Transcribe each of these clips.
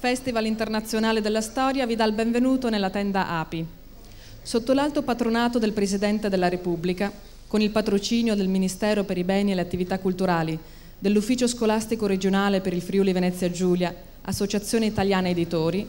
Festival Internazionale della Storia vi dà il benvenuto nella tenda API. Sotto l'alto patronato del Presidente della Repubblica, con il patrocinio del Ministero per i beni e le attività culturali, dell'Ufficio scolastico regionale per il Friuli Venezia Giulia, Associazione Italiana Editori,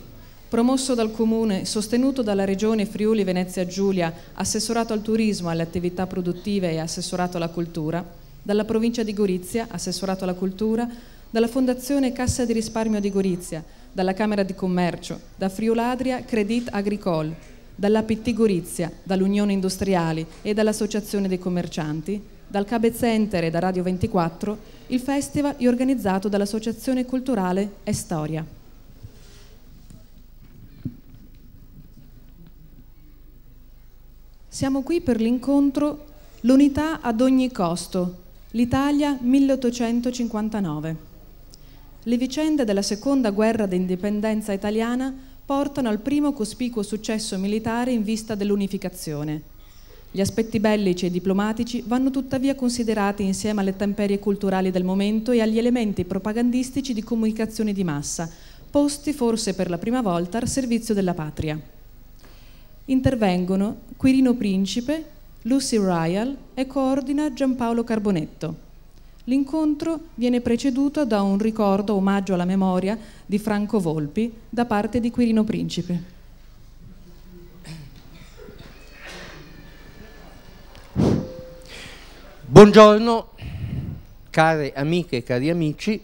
promosso dal Comune, e sostenuto dalla Regione Friuli Venezia Giulia, assessorato al turismo, alle attività produttive e assessorato alla cultura, dalla provincia di Gorizia, assessorato alla cultura, dalla Fondazione Cassa di risparmio di Gorizia, dalla Camera di Commercio, da Friuladria Credit Agricole, dalla PT Gorizia, dall'Unione Industriali e dall'Associazione dei Commercianti, dal Cabe Center e da Radio 24, il festival è organizzato dall'Associazione Culturale Estoria. Siamo qui per l'incontro L'unità ad ogni costo, l'Italia 1859. Le vicende della seconda guerra d'indipendenza italiana portano al primo cospicuo successo militare in vista dell'unificazione. Gli aspetti bellici e diplomatici vanno tuttavia considerati insieme alle temperie culturali del momento e agli elementi propagandistici di comunicazione di massa, posti forse per la prima volta al servizio della patria. Intervengono Quirino Principe, Lucy Ryle e coordina Giampaolo Carbonetto l'incontro viene preceduto da un ricordo, omaggio alla memoria di Franco Volpi da parte di Quirino Principe. Buongiorno, care amiche e cari amici.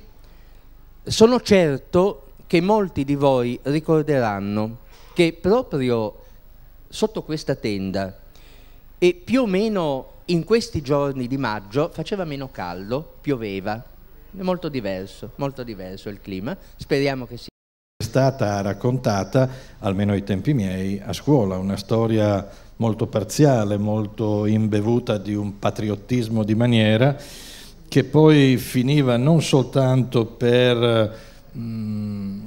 Sono certo che molti di voi ricorderanno che proprio sotto questa tenda e più o meno in questi giorni di maggio faceva meno caldo, pioveva, è molto diverso, molto diverso il clima, speriamo che sia. È stata raccontata, almeno ai tempi miei, a scuola, una storia molto parziale, molto imbevuta di un patriottismo di maniera, che poi finiva non soltanto per mh, mm,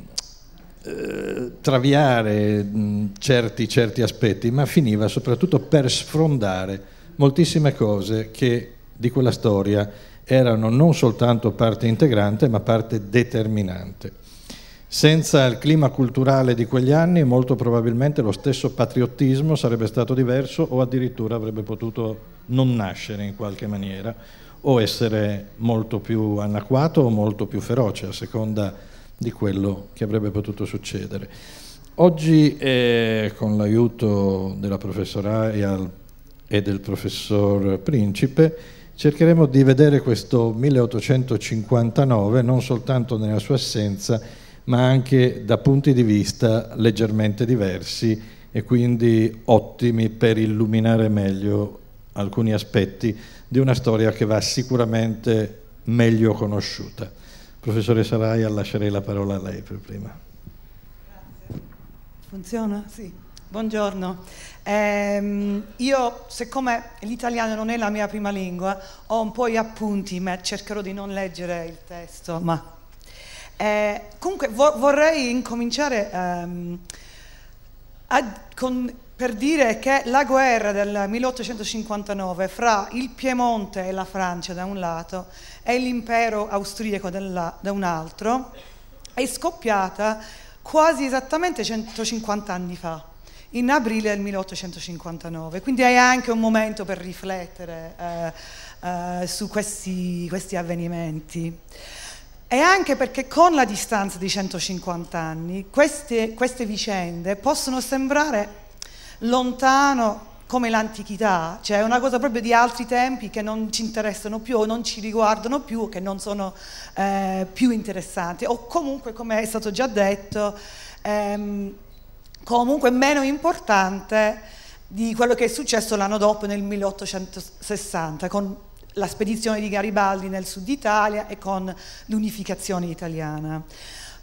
eh, traviare mh, mm, certi, certi aspetti, ma finiva soprattutto per sfrondare moltissime cose che di quella storia erano non soltanto parte integrante ma parte determinante. Senza il clima culturale di quegli anni molto probabilmente lo stesso patriottismo sarebbe stato diverso o addirittura avrebbe potuto non nascere in qualche maniera o essere molto più anacquato o molto più feroce a seconda di quello che avrebbe potuto succedere. Oggi, eh, con l'aiuto della professoressa e del professor Principe, cercheremo di vedere questo 1859 non soltanto nella sua assenza, ma anche da punti di vista leggermente diversi e quindi ottimi per illuminare meglio alcuni aspetti di una storia che va sicuramente meglio conosciuta. Professore Saraia, lascerei la parola a lei per prima. Grazie. Funziona? Sì. Buongiorno. Eh, io, siccome l'italiano non è la mia prima lingua, ho un po' gli appunti, ma cercherò di non leggere il testo. Ma. Eh, comunque vo vorrei incominciare ehm, a, con, per dire che la guerra del 1859 fra il Piemonte e la Francia da un lato e l'impero austriaco della, da un altro è scoppiata quasi esattamente 150 anni fa in aprile del 1859, quindi è anche un momento per riflettere eh, eh, su questi, questi avvenimenti. E anche perché con la distanza di 150 anni queste, queste vicende possono sembrare lontano come l'antichità, cioè una cosa proprio di altri tempi che non ci interessano più o non ci riguardano più, che non sono eh, più interessanti, o comunque, come è stato già detto, ehm, comunque meno importante di quello che è successo l'anno dopo nel 1860 con la spedizione di Garibaldi nel sud Italia e con l'unificazione italiana.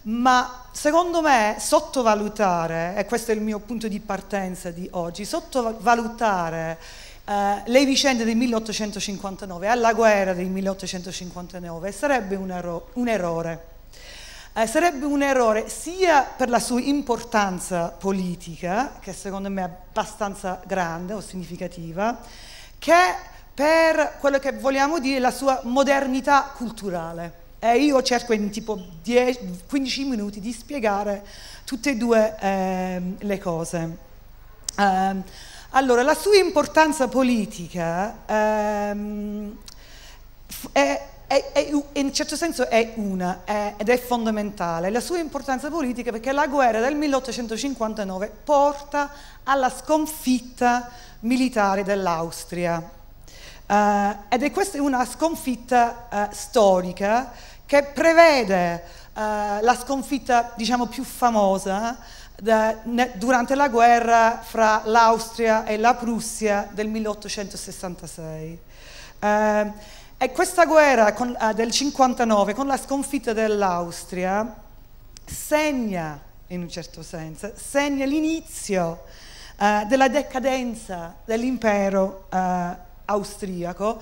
Ma secondo me sottovalutare, e questo è il mio punto di partenza di oggi, sottovalutare eh, le vicende del 1859 alla guerra del 1859 sarebbe un, erro un errore eh, sarebbe un errore sia per la sua importanza politica, che secondo me è abbastanza grande o significativa, che per quello che vogliamo dire la sua modernità culturale. E io cerco in tipo 10, 15 minuti di spiegare tutte e due eh, le cose. Eh, allora, la sua importanza politica ehm, è è, è, in certo senso è una è, ed è fondamentale la sua importanza politica perché la guerra del 1859 porta alla sconfitta militare dell'Austria uh, ed è questa una sconfitta uh, storica che prevede uh, la sconfitta diciamo più famosa da, ne, durante la guerra fra l'Austria e la Prussia del 1866. E questa guerra con, eh, del 59, con la sconfitta dell'Austria, segna, in un certo senso, segna l'inizio eh, della decadenza dell'impero eh, austriaco,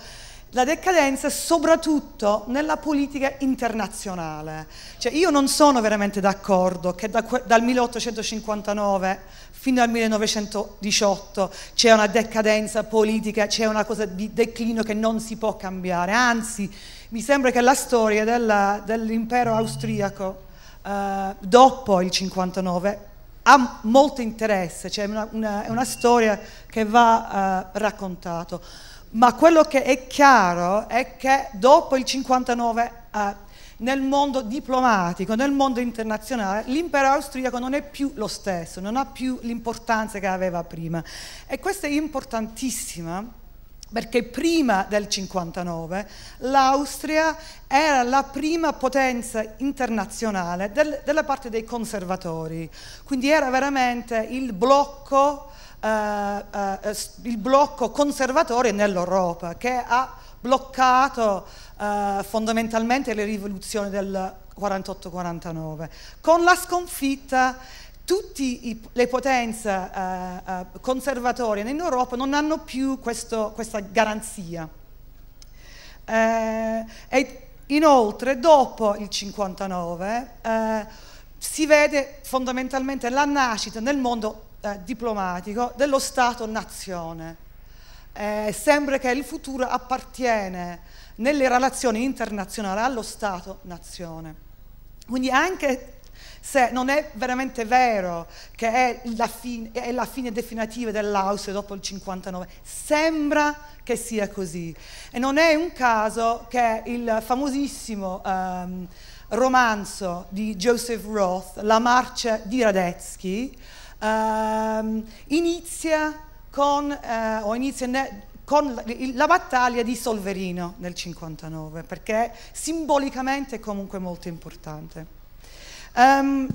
la decadenza soprattutto nella politica internazionale. Cioè, io non sono veramente d'accordo che da, dal 1859 fino al 1918 c'è una decadenza politica, c'è una cosa di declino che non si può cambiare, anzi mi sembra che la storia dell'impero austriaco eh, dopo il 59 ha molto interesse, cioè una, una, è una storia che va eh, raccontata, ma quello che è chiaro è che dopo il 59 eh, nel mondo diplomatico, nel mondo internazionale, l'impero austriaco non è più lo stesso, non ha più l'importanza che aveva prima. E questo è importantissimo perché prima del 59 l'Austria era la prima potenza internazionale del, della parte dei conservatori, quindi era veramente il blocco, eh, eh, il blocco conservatore nell'Europa che ha bloccato eh, fondamentalmente le rivoluzioni del 48-49, con la sconfitta tutte le potenze eh, eh, conservatorie in Europa non hanno più questo, questa garanzia. Eh, e inoltre, dopo il 59, eh, si vede fondamentalmente la nascita nel mondo eh, diplomatico dello Stato-nazione eh, sembra che il futuro appartiene nelle relazioni internazionali allo Stato-nazione. Quindi anche se non è veramente vero che è la, fine, è la fine definitiva dell'Austria dopo il 59, sembra che sia così. E non è un caso che il famosissimo um, romanzo di Joseph Roth, La marcia di Radetzky, um, inizia con, eh, o inizia ne, con la, battaglia di Solverino nel 59, perché simbolicamente è comunque molto importante. Um,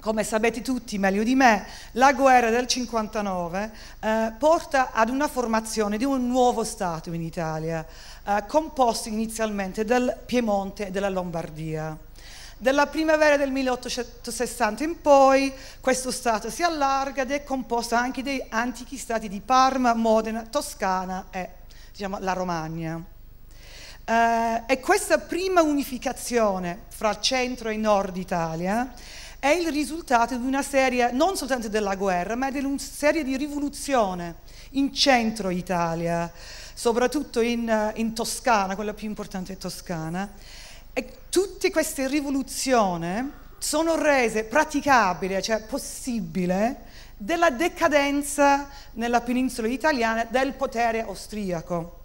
come sapete tutti meglio di me, la guerra del 59 eh, porta ad una formazione di un nuovo Stato in Italia, eh, composto inizialmente dal Piemonte e della Lombardia. Dalla primavera del 1860 in poi questo stato si allarga ed è composto anche dei antichi stati di Parma, Modena, Toscana e diciamo, la Romagna. Eh, e questa prima unificazione fra centro e nord Italia è il risultato di una serie non soltanto della guerra, ma di una serie di rivoluzioni in centro Italia, soprattutto in, eh, in Toscana, quella più importante è Toscana, tutte queste rivoluzioni sono rese praticabili, cioè possibile, della decadenza nella penisola italiana del potere austriaco,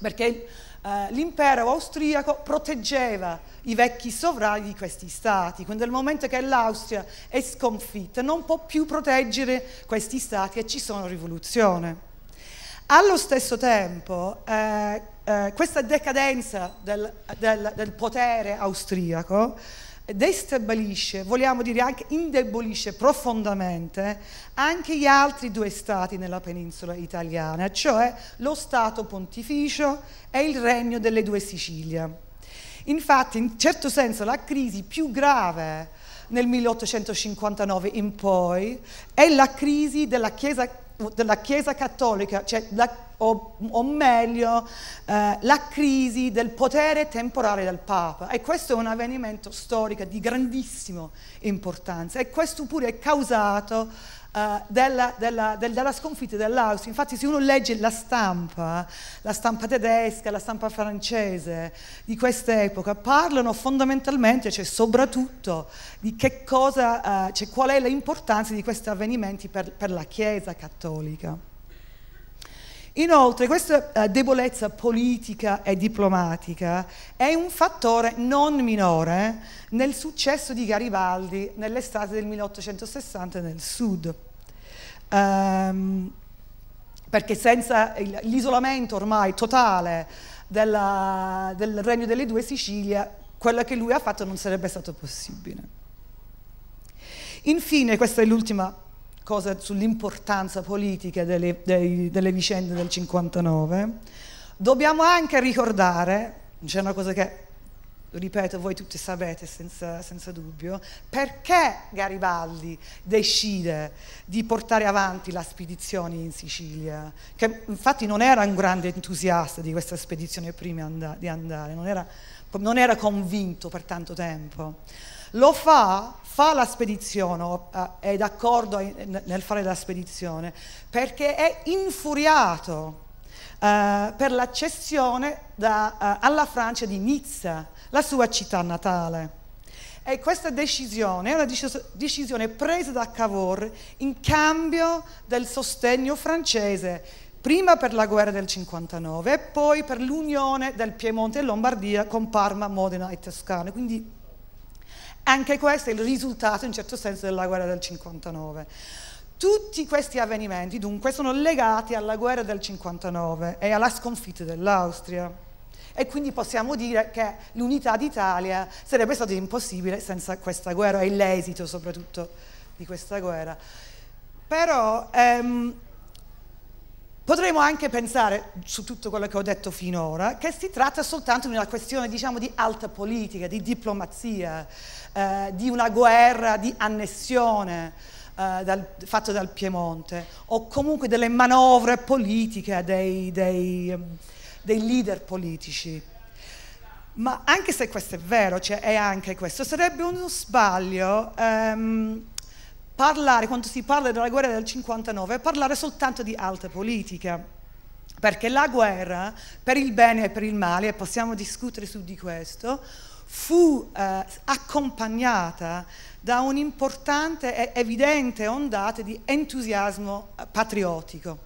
perché eh, l'impero austriaco proteggeva i vecchi sovrani di questi stati, quindi nel momento che l'Austria è sconfitta non può più proteggere questi stati e ci sono rivoluzioni. Allo stesso tempo eh, eh, questa decadenza del, del, del potere austriaco destabilisce, vogliamo dire anche indebolisce profondamente anche gli altri due stati nella penisola italiana, cioè lo Stato pontificio e il Regno delle due Sicilie. Infatti, in certo senso, la crisi più grave nel 1859 in poi è la crisi della Chiesa della Chiesa Cattolica, cioè la, o, o, meglio eh, la crisi del potere temporale del Papa. E questo è un avvenimento storico di grandissima importanza e questo pure è causato uh, della, della, del, della, sconfitta dell'Austria. Infatti se uno legge la stampa, la stampa tedesca, la stampa francese di quest'epoca, parlano fondamentalmente, cioè soprattutto, di che cosa, uh, cioè, qual è l'importanza di questi avvenimenti per, per la Chiesa cattolica. Inoltre questa eh, debolezza politica e diplomatica è un fattore non minore eh, nel successo di Garibaldi nell'estate del 1860 nel sud. Um, perché senza l'isolamento ormai totale della, del Regno delle Due Sicilie, quello che lui ha fatto non sarebbe stato possibile. Infine, questa è l'ultima cosa sull'importanza politica delle, dei, delle vicende del 59, dobbiamo anche ricordare, c'è una cosa che ripeto, voi tutti sapete senza, senza, dubbio, perché Garibaldi decide di portare avanti la spedizione in Sicilia, che infatti non era un grande entusiasta di questa spedizione prima and di andare, non era, non era convinto per tanto tempo. Lo fa fa la spedizione, eh, è d'accordo nel fare la spedizione, perché è infuriato Uh, per l'accessione da, uh, alla Francia di Nizza, la sua città natale. E questa decisione è una decisione presa da Cavour in cambio del sostegno francese, prima per la guerra del 59 e poi per l'unione del Piemonte e Lombardia con Parma, Modena e Toscana. Quindi anche questo è il risultato, in certo senso, della guerra del 59. Tutti questi avvenimenti, dunque, sono legati alla guerra del 59 e alla sconfitta dell'Austria e quindi possiamo dire che l'unità d'Italia sarebbe stata impossibile senza questa guerra e l'esito soprattutto di questa guerra. Però ehm, potremmo anche pensare, su tutto quello che ho detto finora, che si tratta soltanto di una questione diciamo, di alta politica, di diplomazia eh, di una guerra di annessione eh, dal, fatta dal Piemonte o comunque delle manovre politiche dei, dei, ehm, dei leader politici. Ma anche se questo è vero, cioè è anche questo, sarebbe uno sbaglio ehm, parlare, quando si parla della guerra del 59, parlare soltanto di alta politica perché la guerra per il bene e per il male, e possiamo discutere su di questo, fu eh, accompagnata da un'importante e evidente ondata di entusiasmo eh, patriottico.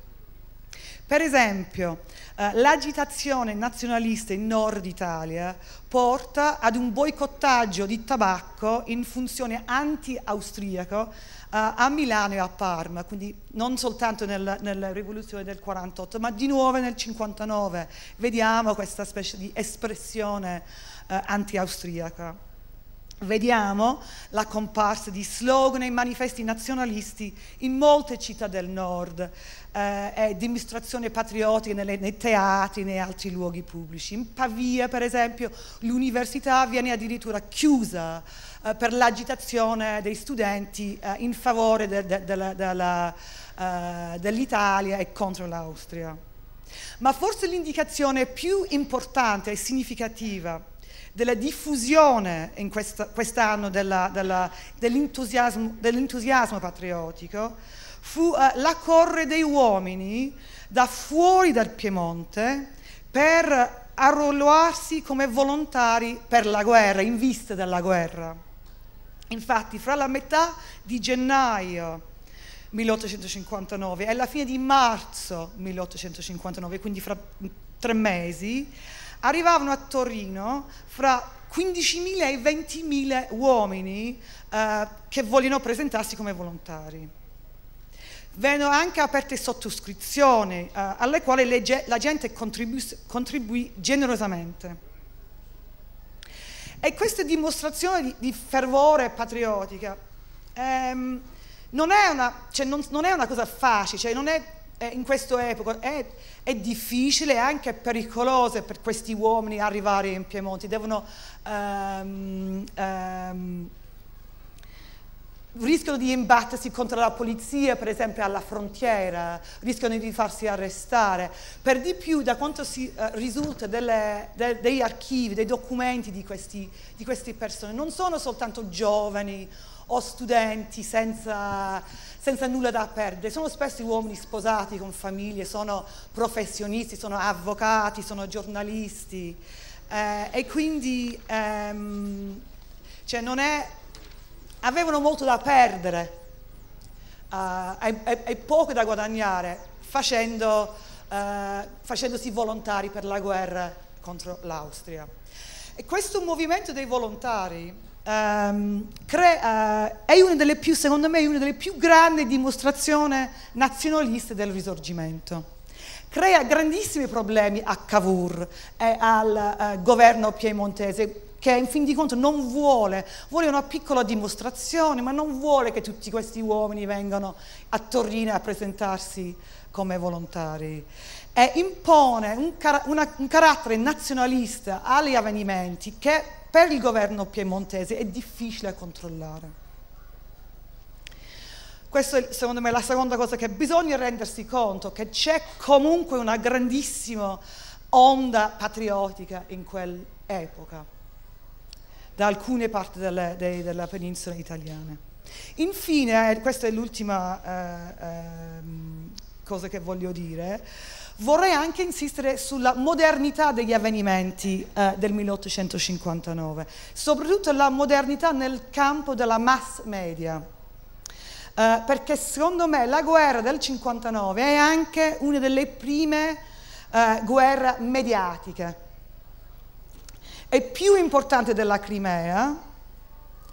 Per esempio, eh, l'agitazione nazionalista in Nord Italia porta ad un boicottaggio di tabacco in funzione anti-austriaco eh, a Milano e a Parma, quindi non soltanto nel, nella rivoluzione del 48, ma di nuovo nel 59. Vediamo questa specie di espressione eh, anti-austriaca. Vediamo la comparsa di slogan e manifesti nazionalisti in molte città del nord eh, e dimostrazioni patriottiche nelle, nei teatri e nei altri luoghi pubblici. In Pavia, per esempio, l'università viene addirittura chiusa eh, per l'agitazione dei studenti eh, in favore de, de, de, eh, dell'Italia e contro l'Austria. Ma forse l'indicazione più importante e significativa della diffusione in quest'anno dell'entusiasmo, dell patriottico fu uh, la corre dei uomini da fuori dal Piemonte per arruolarsi come volontari per la guerra, in vista della guerra. Infatti fra la metà di gennaio 1859 e la fine di marzo 1859, quindi fra tre mesi, arrivavano a Torino fra 15.000 e 20.000 uomini eh, che vogliono presentarsi come volontari. Vengono anche aperte sottoscrizioni eh, alle quali le, la gente contribuì generosamente. E questa dimostrazione di, di fervore patriottica ehm, non, è una, cioè non, non, è una, cosa facile, cioè non è eh, in questa epoca è, è, difficile e anche pericoloso per questi uomini arrivare in Piemonte, devono, um, um, rischiano di imbattersi contro la polizia, per esempio alla frontiera, rischiano di farsi arrestare. Per di più, da quanto si, uh, risulta delle, de, dei archivi, dei documenti di, questi, di queste persone, non sono soltanto giovani o studenti senza, senza nulla da perdere. Sono spesso uomini sposati con famiglie, sono professionisti, sono avvocati, sono giornalisti eh, e quindi ehm, cioè non è, avevano molto da perdere eh, e, eh, poco da guadagnare facendo, eh, facendosi volontari per la guerra contro l'Austria. E questo movimento dei volontari Um, ehm, crea, uh, eh, è più, secondo me, è una delle più grandi dimostrazioni nazionaliste del risorgimento. Crea grandissimi problemi a Cavour e al uh, governo piemontese che in fin di conto non vuole, vuole una piccola dimostrazione, ma non vuole che tutti questi uomini vengano a Torino a presentarsi come volontari e impone un, car- una, un carattere nazionalista agli avvenimenti che per il governo piemontese è difficile controllare. Questa è secondo me la seconda cosa che bisogna rendersi conto, che c'è comunque una grandissima onda patriottica in quell'epoca, da alcune parti delle, dei, della penisola italiana. Infine, eh, questa è l'ultima eh, eh, cosa che voglio dire, vorrei anche insistere sulla modernità degli avvenimenti eh, del 1859, soprattutto la modernità nel campo della mass media. Eh, perché secondo me la guerra del 59 è anche una delle prime eh, guerre mediatiche. È più importante della Crimea,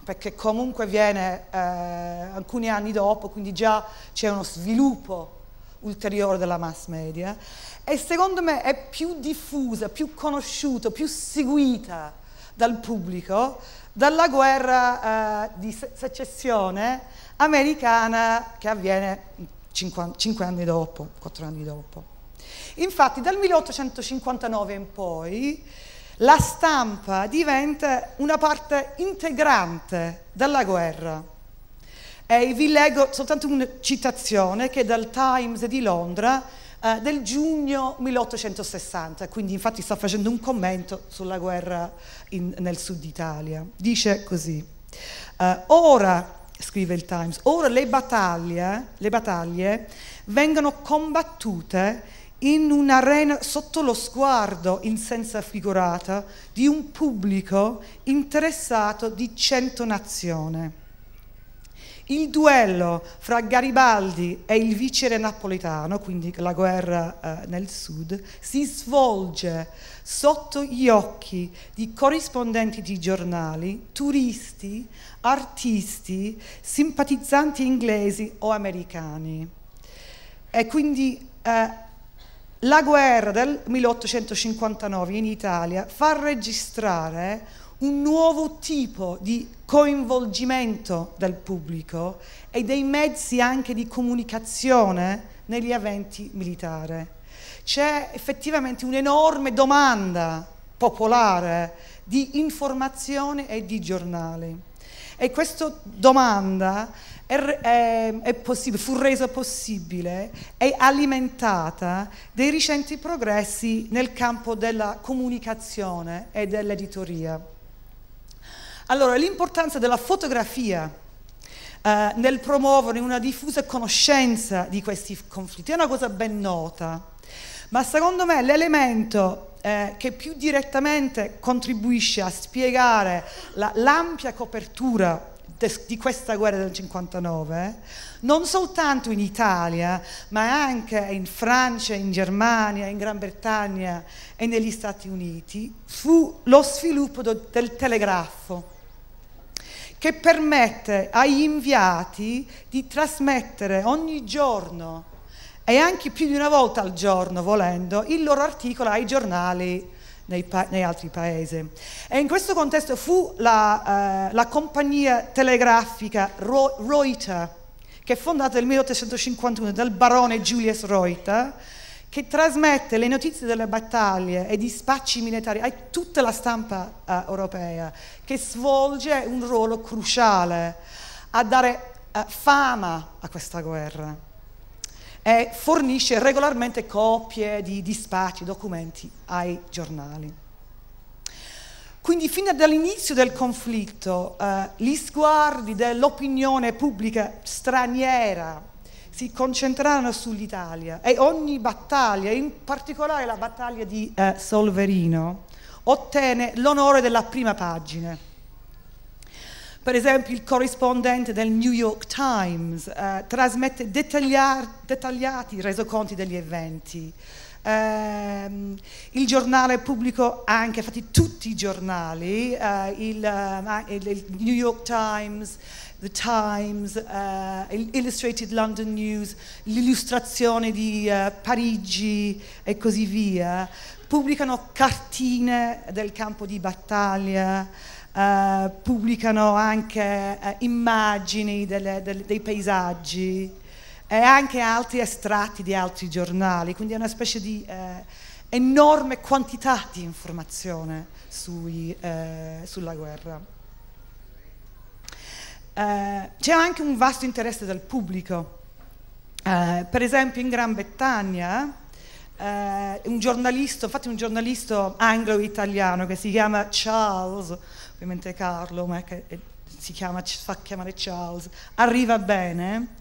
perché comunque viene eh, alcuni anni dopo, quindi già c'è uno sviluppo ulteriore della mass media e secondo me è più diffusa, più conosciuta, più seguita dal pubblico dalla guerra eh, di secessione americana che avviene cinque, 5 anni dopo, quattro anni dopo. Infatti dal 1859 in poi la stampa diventa una parte integrante della guerra e vi leggo soltanto una citazione che è dal Times di Londra eh, del giugno 1860, quindi infatti sta facendo un commento sulla guerra in, nel sud Italia. Dice così, eh, ora, scrive il Times, ora le battaglie, le battaglie vengono combattute in un'arena sotto lo sguardo in senza figurata di un pubblico interessato di cento nazioni il duello fra Garibaldi e il vicere napoletano, quindi la guerra eh, nel sud, si svolge sotto gli occhi di corrispondenti di giornali, turisti, artisti, simpatizzanti inglesi o americani. E quindi eh, la guerra del 1859 in Italia fa registrare un nuovo tipo di coinvolgimento del pubblico e dei mezzi anche di comunicazione negli eventi militari. C'è effettivamente un'enorme domanda popolare di informazione e di giornali. E questa domanda è, è, è fu resa possibile e alimentata dai recenti progressi nel campo della comunicazione e dell'editoria. Allora, l'importanza della fotografia eh, nel promuovere una diffusa conoscenza di questi conflitti è una cosa ben nota, ma secondo me l'elemento eh, che più direttamente contribuisce a spiegare la, l'ampia copertura di questa guerra del 59, non soltanto in Italia, ma anche in Francia, in Germania, in Gran Bretagna e negli Stati Uniti, fu lo sviluppo del telegrafo che permette agli inviati di trasmettere ogni giorno e anche più di una volta al giorno, volendo, il loro articolo ai giornali nei, pa- nei altri paesi. E in questo contesto fu la, eh, la compagnia telegrafica Ro- Reuter, che è fondata nel 1851 dal barone Julius Reuter, che trasmette le notizie delle battaglie e dispacci militari a tutta la stampa uh, europea, che svolge un ruolo cruciale a dare uh, fama a questa guerra e fornisce regolarmente copie di dispacci, documenti ai giornali. Quindi fin dall'inizio del conflitto uh, gli sguardi dell'opinione pubblica straniera si concentrarono sull'Italia e ogni battaglia, in particolare la battaglia di eh, Solverino, ottenne l'onore della prima pagina. Per esempio il corrispondente del New York Times eh, trasmette dettagliati resoconti degli eventi. Ehm, il giornale pubblico anche, infatti tutti i giornali, eh, il, eh, il, New York Times, The Times, eh, Illustrated London News, l'illustrazione di eh, Parigi e così via, pubblicano cartine del campo di battaglia. Eh, pubblicano anche eh, immagini delle, delle, dei paesaggi e anche altri estratti di altri giornali, quindi è una specie di eh, enorme quantità di informazione sui, eh, sulla guerra. Eh, c'è anche un vasto interesse del pubblico. Eh, per esempio in Gran Bretagna eh, un giornalista, infatti un giornalista anglo-italiano che si chiama Charles, ovviamente Carlo, ma che eh, si chiama, fa chiamare Charles, arriva bene,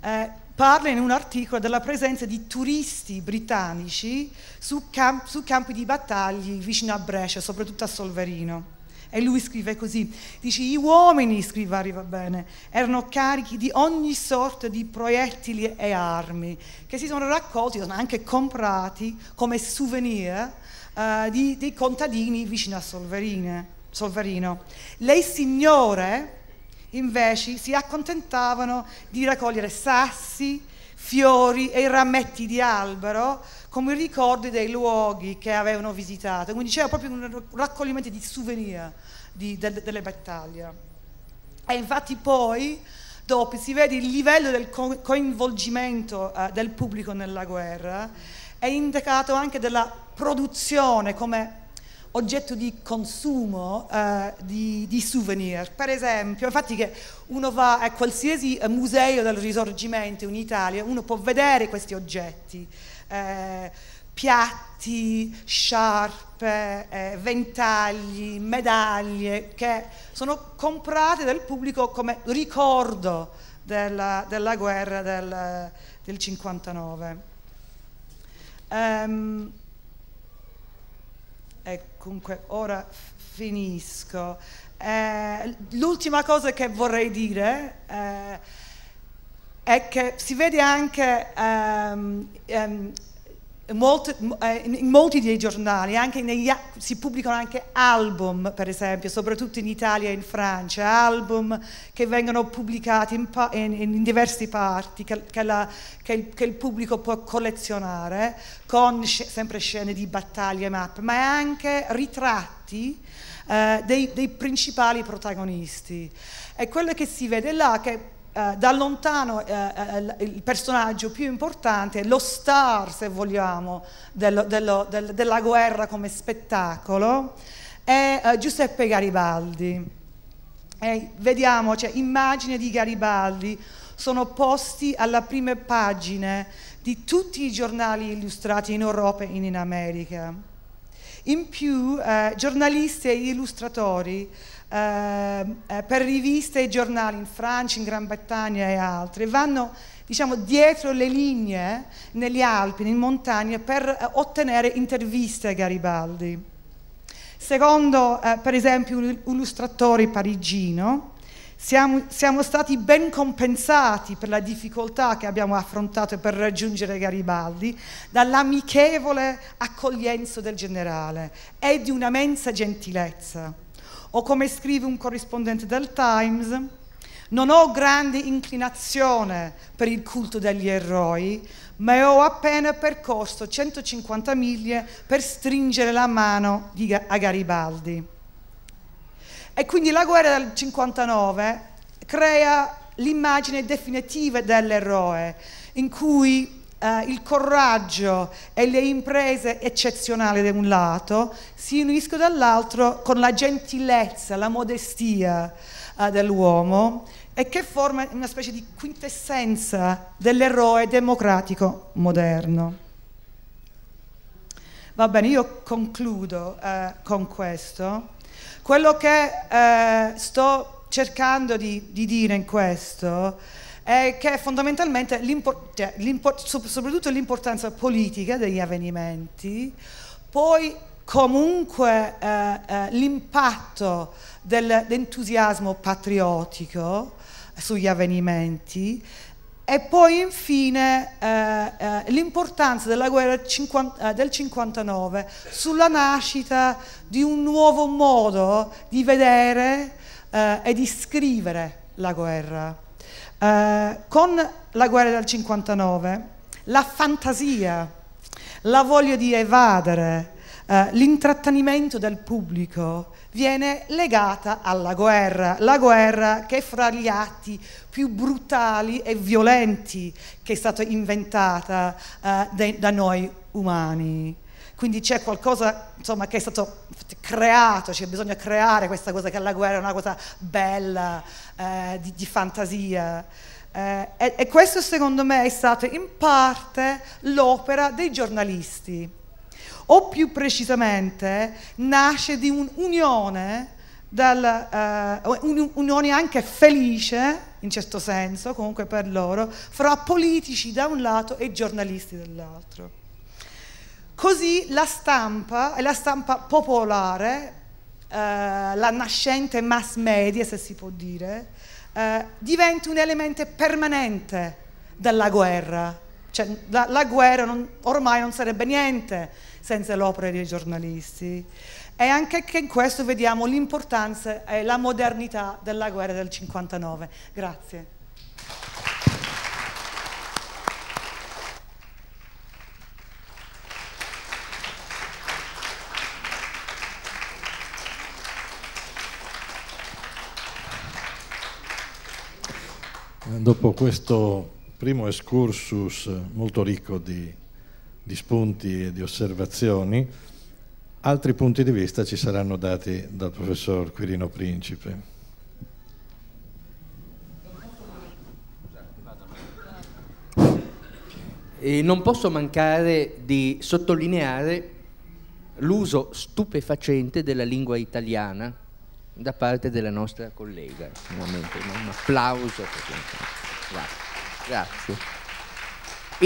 eh, parla in un articolo della presenza di turisti britannici su, camp su campi di battaglia vicino a Brescia, soprattutto a Solverino. E lui scrive così, dice gli uomini, scrivari va bene, erano carichi di ogni sorta di proiettili e armi che si sono raccolti, sono anche comprati come souvenir eh, di, dei contadini vicino a Solverine, Solverino. Le signore, invece si accontentavano di raccogliere sassi, fiori e rametti di albero come ricordi dei luoghi che avevano visitato, quindi c'era proprio un raccoglimento di souvenir di, de, delle battaglie. E infatti poi dopo si vede il livello del coinvolgimento eh, del pubblico nella guerra, è indicato anche della produzione come oggetto di consumo eh, di, di, souvenir. Per esempio, infatti che uno va a qualsiasi eh, museo del risorgimento in Italia, uno può vedere questi oggetti, eh, piatti, sciarpe, eh, ventagli, medaglie, che sono comprate dal pubblico come ricordo della, della guerra del, del 59. Um, ehm, e comunque ora finisco. Eh, l'ultima cosa che vorrei dire eh, è che si vede anche ehm, ehm, Molte, eh, in molti dei giornali negli, si pubblicano anche album, per esempio, soprattutto in Italia e in Francia, album che vengono pubblicati in, in, in diverse parti, che, che, la, che, il, che, il, pubblico può collezionare, con sempre scene di battaglie, mappe, ma anche ritratti eh, dei, dei principali protagonisti. E quello che si vede là, che eh, da lontano eh, eh il personaggio più importante, lo star se vogliamo, dello, dello, del, della guerra come spettacolo, è eh, Giuseppe Garibaldi. E vediamo, cioè, immagini di Garibaldi sono posti alla prime pagine di tutti i giornali illustrati in Europa e in America. In più, eh, giornalisti e illustratori Ehm, eh, per riviste e giornali in Francia, in Gran Bretagna e altri, vanno diciamo, dietro le linee negli Alpi, in montagna, per eh, ottenere interviste a Garibaldi. Secondo, eh, per esempio, un illustratore parigino, siamo, siamo, stati ben compensati per la difficoltà che abbiamo affrontato per raggiungere Garibaldi dall'amichevole accoglienza del generale e di una mensa gentilezza o come scrive un corrispondente del Times, non ho grande inclinazione per il culto degli eroi, ma ho appena percorso 150 miglia per stringere la mano a Garibaldi. E quindi la guerra del 59 crea l'immagine definitiva dell'eroe, in cui eh, il coraggio e le imprese eccezionali da un lato si uniscono dall'altro con la gentilezza, la modestia eh, dell'uomo e che forma una specie di quintessenza dell'eroe democratico moderno. Va bene, io concludo eh, con questo. Quello che eh, sto cercando di, di dire in questo eh, che è fondamentalmente cioè soprattutto l'importanza politica degli avvenimenti, poi comunque eh, eh, l'impatto dell'entusiasmo patriottico sugli avvenimenti e poi infine eh, eh, l'importanza della guerra 50, eh, del 59 sulla nascita di un nuovo modo di vedere eh, e di scrivere la guerra. Eh, con la guerra del 59, la fantasia, la voglia di evadere, eh, l'intrattenimento del pubblico viene legata alla guerra, la guerra che è fra gli atti più brutali e violenti che è stata inventata eh, da noi umani quindi c'è qualcosa insomma, che è stato creato, cioè bisogna creare questa cosa che è la guerra, una cosa bella, eh, di, di, fantasia. Eh, e, e questo secondo me è stato in parte l'opera dei giornalisti, o più precisamente nasce di un'unione dal, uh, un'unione anche felice, in certo senso, comunque per loro, fra politici da un lato e giornalisti dall'altro. Così la stampa, e la stampa popolare, eh, la nascente mass media se si può dire, eh, diventa un elemento permanente della guerra. Cioè, la, la guerra non, ormai non sarebbe niente senza l'opera dei giornalisti. E anche che in questo vediamo l'importanza e la modernità della guerra del 59. Grazie. Dopo questo primo excursus molto ricco di, di, spunti e di osservazioni, altri punti di vista ci saranno dati dal professor Quirino Principe. E non posso mancare di sottolineare l'uso stupefacente della lingua italiana da parte della nostra collega. Un, momento, un applauso. Grazie. Grazie.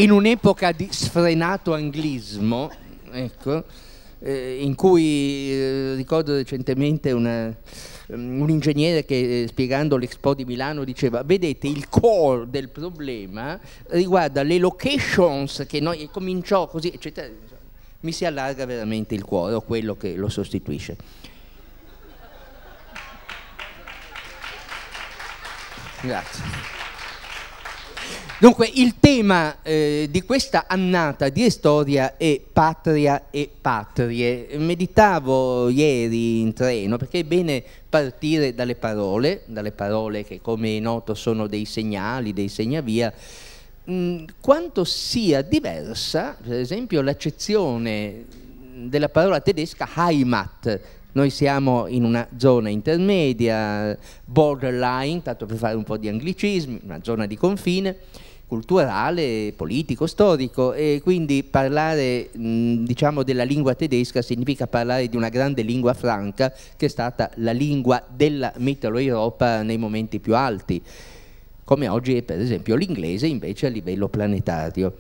In un'epoca di sfrenato anglismo, ecco, eh, in cui eh, ricordo recentemente una, mm, un ingegnere che eh, spiegando l'Expo di Milano diceva vedete il core del problema riguarda le locations che noi e cominciò così eccetera mi si allarga veramente il cuore o quello che lo sostituisce Grazie. Dunque, il tema eh, di questa annata di Estoria è patria e patrie. Meditavo ieri in treno perché è bene partire dalle parole, dalle parole che come è noto sono dei segnali, dei segnavia, mh, mm, quanto sia diversa, per esempio, l'accezione della parola tedesca Heimat, noi siamo in una zona intermedia, borderline, tanto per fare un po' di anglicismi, una zona di confine culturale, politico, storico e quindi parlare diciamo della lingua tedesca significa parlare di una grande lingua franca che è stata la lingua della Mitteleuropa nei momenti più alti come oggi è per esempio l'inglese invece a livello planetario.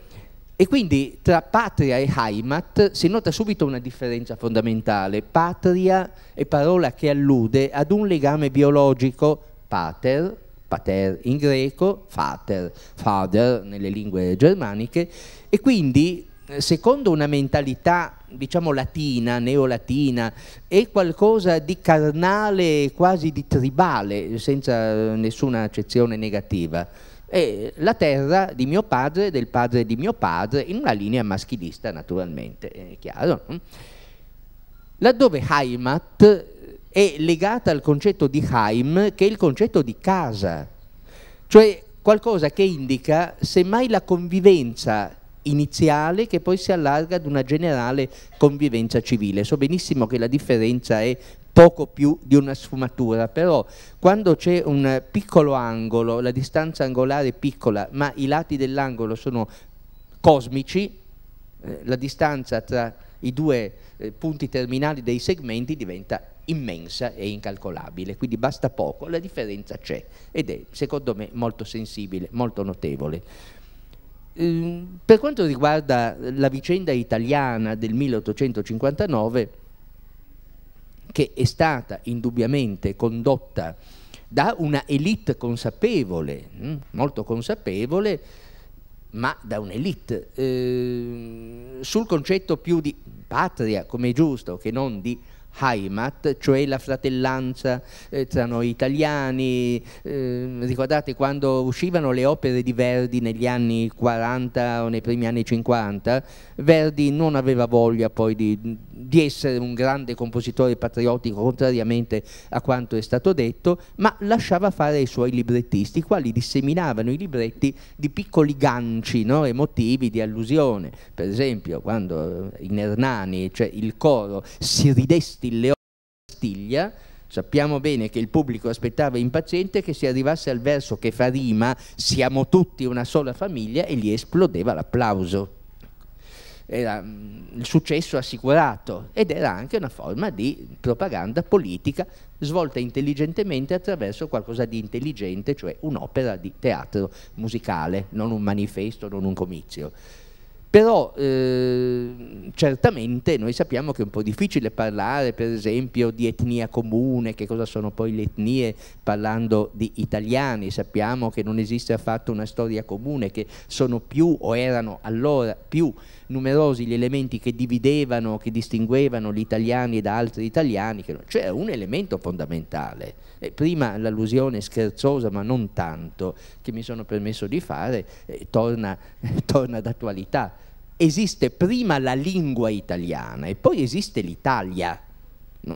E quindi tra patria e Heimat si nota subito una differenza fondamentale. Patria è parola che allude ad un legame biologico, pater, pater in greco, vater, father nelle lingue germaniche, e quindi eh, secondo una mentalità diciamo latina, neolatina, è qualcosa di carnale, quasi di tribale, senza eh, nessuna accezione negativa e la terra di mio padre, e del padre di mio padre, in una linea maschilista naturalmente, è chiaro. Laddove Heimat è legata al concetto di Heim, che è il concetto di casa, cioè qualcosa che indica semmai la convivenza iniziale che poi si allarga ad una generale convivenza civile. So benissimo che la differenza è poco più di una sfumatura, però quando c'è un piccolo angolo, la distanza angolare è piccola, ma i lati dell'angolo sono cosmici, eh, la distanza tra i due eh, punti terminali dei segmenti diventa immensa e incalcolabile, quindi basta poco, la differenza c'è ed è secondo me molto sensibile, molto notevole. Ehm, per quanto riguarda la vicenda italiana del 1859, che è stata indubbiamente condotta da una elite consapevole, hm, molto consapevole, ma da un'elite, eh, sul concetto più di patria, come è giusto, che non di Heimat, cioè la fratellanza eh, tra noi italiani. Eh, ricordate quando uscivano le opere di Verdi negli anni 40 o nei primi anni 50? Verdi non aveva voglia poi di, di essere un grande compositore patriottico, contrariamente a quanto è stato detto, ma lasciava fare ai suoi librettisti, i quali disseminavano i libretti di piccoli ganci no? emotivi, di allusione. Per esempio, quando in Ernani, cioè il coro, si ridesse Stiglione Stiglia, sappiamo bene che il pubblico aspettava impaziente che si arrivasse al verso che fa rima siamo tutti una sola famiglia e gli esplodeva l'applauso. Era mm, il successo assicurato ed era anche una forma di propaganda politica svolta intelligentemente attraverso qualcosa di intelligente, cioè un'opera di teatro musicale, non un manifesto, non un comizio però eh, certamente noi sappiamo che è un po' difficile parlare per esempio di etnia comune, che cosa sono poi le etnie parlando di italiani, sappiamo che non esiste affatto una storia comune, che sono più o erano allora più numerosi gli elementi che dividevano, che distinguevano gli italiani da altri italiani, cioè un elemento fondamentale. E prima l'allusione scherzosa, ma non tanto, che mi sono permesso di fare, eh, torna, eh, torna d'attualità. Esiste prima la lingua italiana e poi esiste l'Italia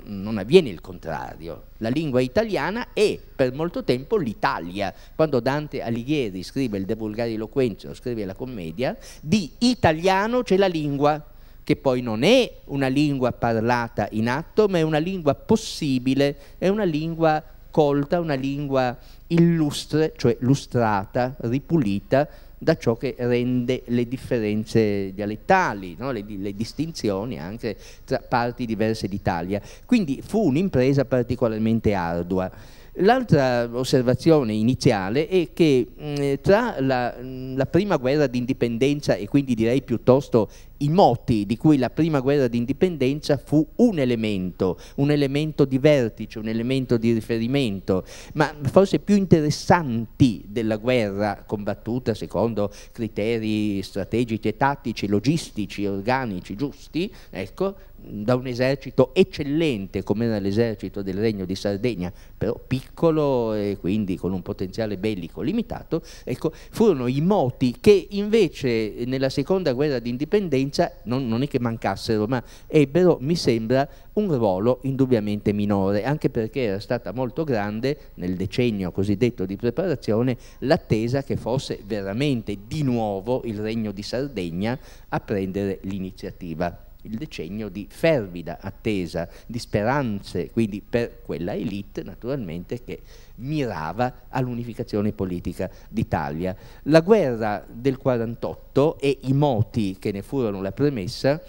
non avviene il contrario. La lingua italiana è per molto tempo l'Italia. Quando Dante Alighieri scrive il De Vulgari Eloquenzio, scrive la commedia, di italiano c'è la lingua, che poi non è una lingua parlata in atto, ma è una lingua possibile, è una lingua colta, una lingua illustre, cioè lustrata, ripulita, da ciò che rende le differenze dialettali, no? le, le, distinzioni anche tra parti diverse d'Italia. Quindi fu un'impresa particolarmente ardua. L'altra osservazione iniziale è che mh, mm, tra la, mh, mm, la, prima guerra d'indipendenza e quindi direi piuttosto i moti di cui la prima guerra d'indipendenza fu un elemento, un elemento di vertice, un elemento di riferimento, ma forse più interessanti della guerra combattuta secondo criteri strategici e tattici, logistici, organici, giusti, ecco, da un esercito eccellente come era l'esercito del Regno di Sardegna, però piccolo e quindi con un potenziale bellico limitato, ecco, furono i moti che invece nella seconda guerra d'indipendenza non, non è che mancassero, ma ebbero, mi sembra, un ruolo indubbiamente minore, anche perché era stata molto grande nel decennio cosiddetto di preparazione l'attesa che fosse veramente di nuovo il Regno di Sardegna a prendere l'iniziativa il decennio di fervida attesa, di speranze, quindi per quella elite naturalmente che mirava all'unificazione politica d'Italia. La guerra del 48 e i moti che ne furono la premessa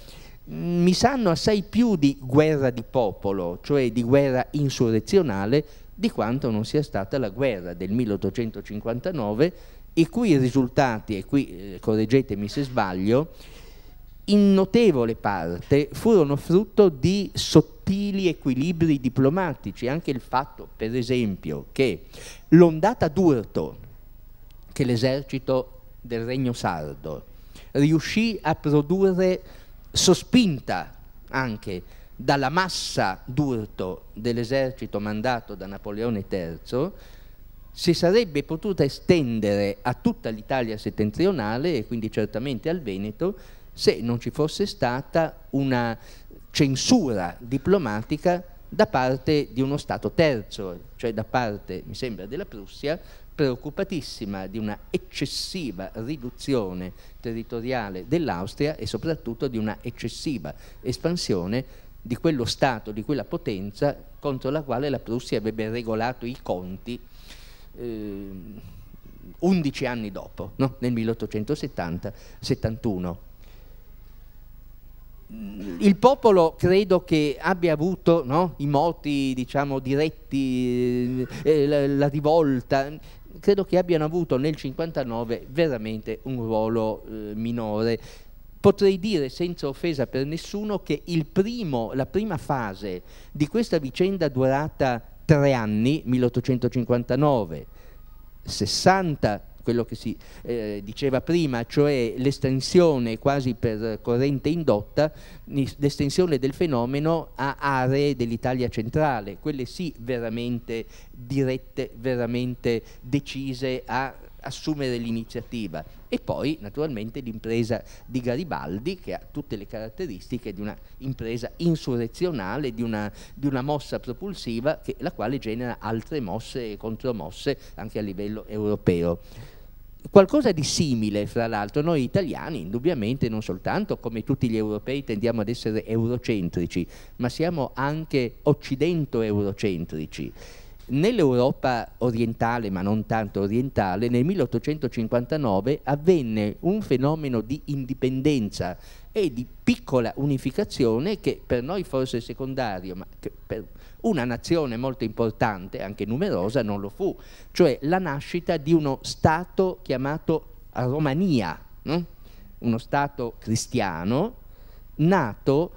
mm, mi sanno assai più di guerra di popolo, cioè di guerra insurrezionale, di quanto non sia stata la guerra del 1859, i cui risultati, e qui eh, correggetemi se sbaglio, in notevole parte furono frutto di sottili equilibri diplomatici, anche il fatto, per esempio, che l'ondata d'urto che l'esercito del Regno Sardo riuscì a produrre sospinta anche dalla massa d'urto dell'esercito mandato da Napoleone III, si sarebbe potuta estendere a tutta l'Italia settentrionale e quindi certamente al Veneto, se non ci fosse stata una censura diplomatica da parte di uno Stato terzo, cioè da parte, mi sembra, della Prussia, preoccupatissima di una eccessiva riduzione territoriale dell'Austria e soprattutto di una eccessiva espansione di quello Stato, di quella potenza contro la quale la Prussia avrebbe regolato i conti eh, 11 anni dopo, no? nel 1870-71 il popolo credo che abbia avuto no, i moti diciamo, diretti, eh, eh la, la, rivolta, credo che abbiano avuto nel 59 veramente un ruolo eh, minore. Potrei dire senza offesa per nessuno che primo, la prima fase di questa vicenda durata tre anni, 1859, 60 quello che si eh, diceva prima, cioè l'estensione quasi per corrente indotta, l'estensione del fenomeno a aree dell'Italia centrale, quelle sì veramente dirette, veramente decise a assumere l'iniziativa e poi naturalmente l'impresa di Garibaldi che ha tutte le caratteristiche di una impresa insurrezionale, di una, di una, mossa propulsiva che, la quale genera altre mosse e contromosse anche a livello europeo qualcosa di simile, fra l'altro, noi italiani indubbiamente non soltanto come tutti gli europei tendiamo ad essere eurocentrici, ma siamo anche occidento-eurocentrici. Nell'Europa orientale, ma non tanto orientale, nel 1859 avvenne un fenomeno di indipendenza e di piccola unificazione che per noi forse è secondario, ma che per una nazione molto importante, anche numerosa, non lo fu, cioè la nascita di uno Stato chiamato eh, Romania, no? uno Stato cristiano nato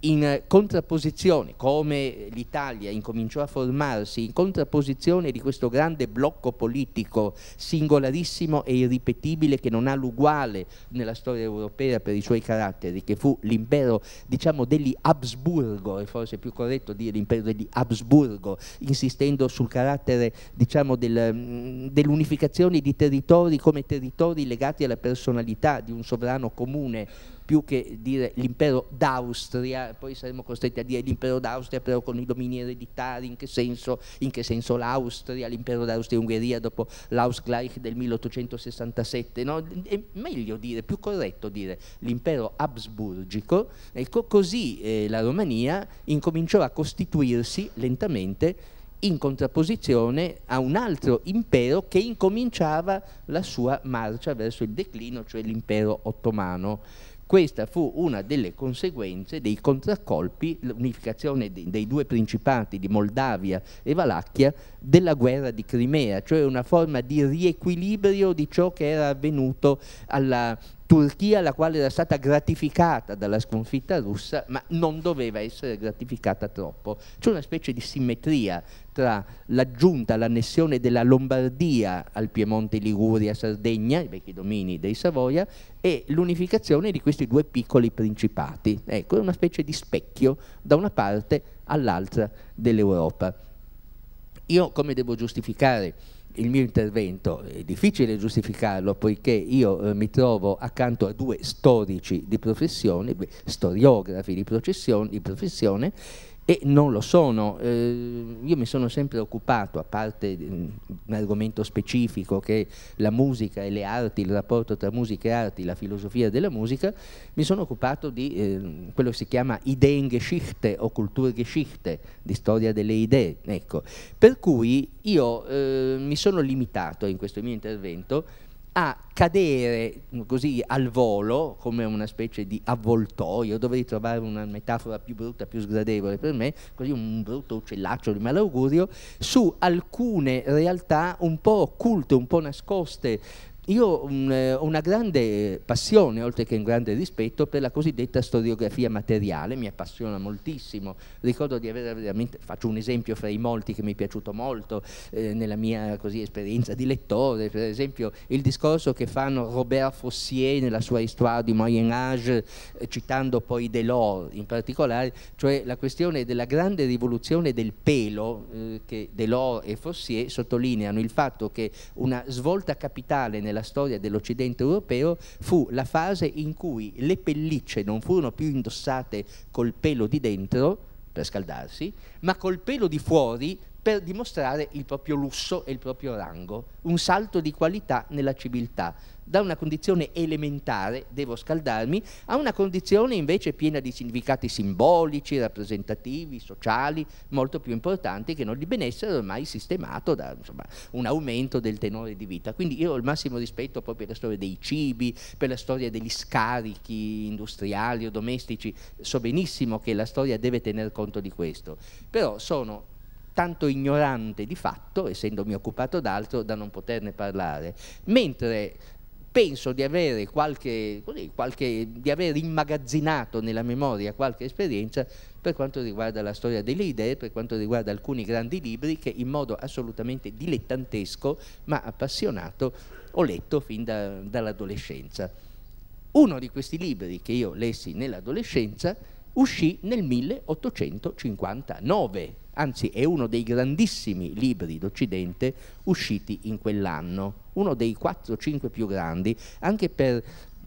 in contrapposizione, come l'Italia incominciò a formarsi, in contrapposizione di questo grande blocco politico singolarissimo e irripetibile che non ha l'uguale nella storia europea per i suoi caratteri, che fu l'impero diciamo, degli Habsburgo, è forse più corretto dire l'impero degli Habsburgo, insistendo sul carattere diciamo, del, dell'unificazione di territori come territori legati alla personalità di un sovrano comune più che dire l'impero d'Austria, poi saremmo costretti a dire l'impero d'Austria però con i domini ereditari, in che senso, in che senso l'Austria, l'impero d'Austria-Ungheria dopo l'Ausgleich del 1867, no? è meglio dire, più corretto dire l'impero absburgico, ecco così eh, la Romania incominciò a costituirsi lentamente in contrapposizione a un altro impero che incominciava la sua marcia verso il declino, cioè l'impero ottomano. Questa fu una delle conseguenze dei contraccolpi, l'unificazione dei due principati di Moldavia e Valacchia, della guerra di Crimea, cioè una forma di riequilibrio di ciò che era avvenuto alla, Turchia la quale era stata gratificata dalla sconfitta russa ma non doveva essere gratificata troppo. C'è una specie di simmetria tra l'aggiunta, l'annessione della Lombardia al Piemonte, Liguria, Sardegna, i vecchi domini dei Savoia, e l'unificazione di questi due piccoli principati. Ecco, è una specie di specchio da una parte all'altra dell'Europa. Io come devo giustificare? il mio intervento è difficile giustificarlo poiché io eh, mi trovo accanto a due storici di professione, beh, storiografi di, di professione e non lo sono. Eh, io mi sono sempre occupato, a parte mm, un argomento specifico che è la musica e le arti, il rapporto tra musica e arti, la filosofia della musica, mi sono occupato di eh, quello che si chiama Ideengeschichte o Kulturgeschichte, di storia delle idee. Ecco. Per cui io eh, mi sono limitato in questo mio intervento a cadere così al volo, come una specie di avvoltoio, dovrei trovare una metafora più brutta, più sgradevole per me, così un brutto uccellaccio di malaugurio, su alcune realtà un po' occulte, un po' nascoste, io eh, ho un, una grande passione, oltre che un grande rispetto, per la cosiddetta storiografia materiale, mi appassiona moltissimo. Ricordo di aver veramente, faccio un esempio fra i molti che mi è piaciuto molto eh, nella mia così, esperienza di lettore, per esempio il discorso che fanno Robert Fossier nella sua Histoire du Moyen Âge, eh, citando poi Delors in particolare, cioè la questione della grande rivoluzione del pelo eh, che Delors e Fossier sottolineano, il fatto che una svolta capitale nella della storia dell'Occidente europeo fu la fase in cui le pellicce non furono più indossate col pelo di dentro per scaldarsi, ma col pelo di fuori per dimostrare il proprio lusso e il proprio rango, un salto di qualità nella civiltà. Da una condizione elementare, devo scaldarmi, a una condizione invece piena di significati simbolici, rappresentativi, sociali, molto più importanti che non di benessere ormai sistemato da insomma, un aumento del tenore di vita. Quindi io ho il massimo rispetto proprio per la storia dei cibi, per la storia degli scarichi industriali o domestici, so benissimo che la storia deve tener conto di questo, però sono tanto ignorante di fatto, essendomi occupato d'altro, da non poterne parlare. Mentre penso di avere qualche, così, qualche, di aver immagazzinato nella memoria qualche esperienza per quanto riguarda la storia delle idee, per quanto riguarda alcuni grandi libri che in modo assolutamente dilettantesco ma appassionato ho letto fin da, dall'adolescenza. Uno di questi libri che io lessi nell'adolescenza uscì nel 1859, anzi è uno dei grandissimi libri d'Occidente usciti in quell'anno, uno dei 4-5 più grandi, anche per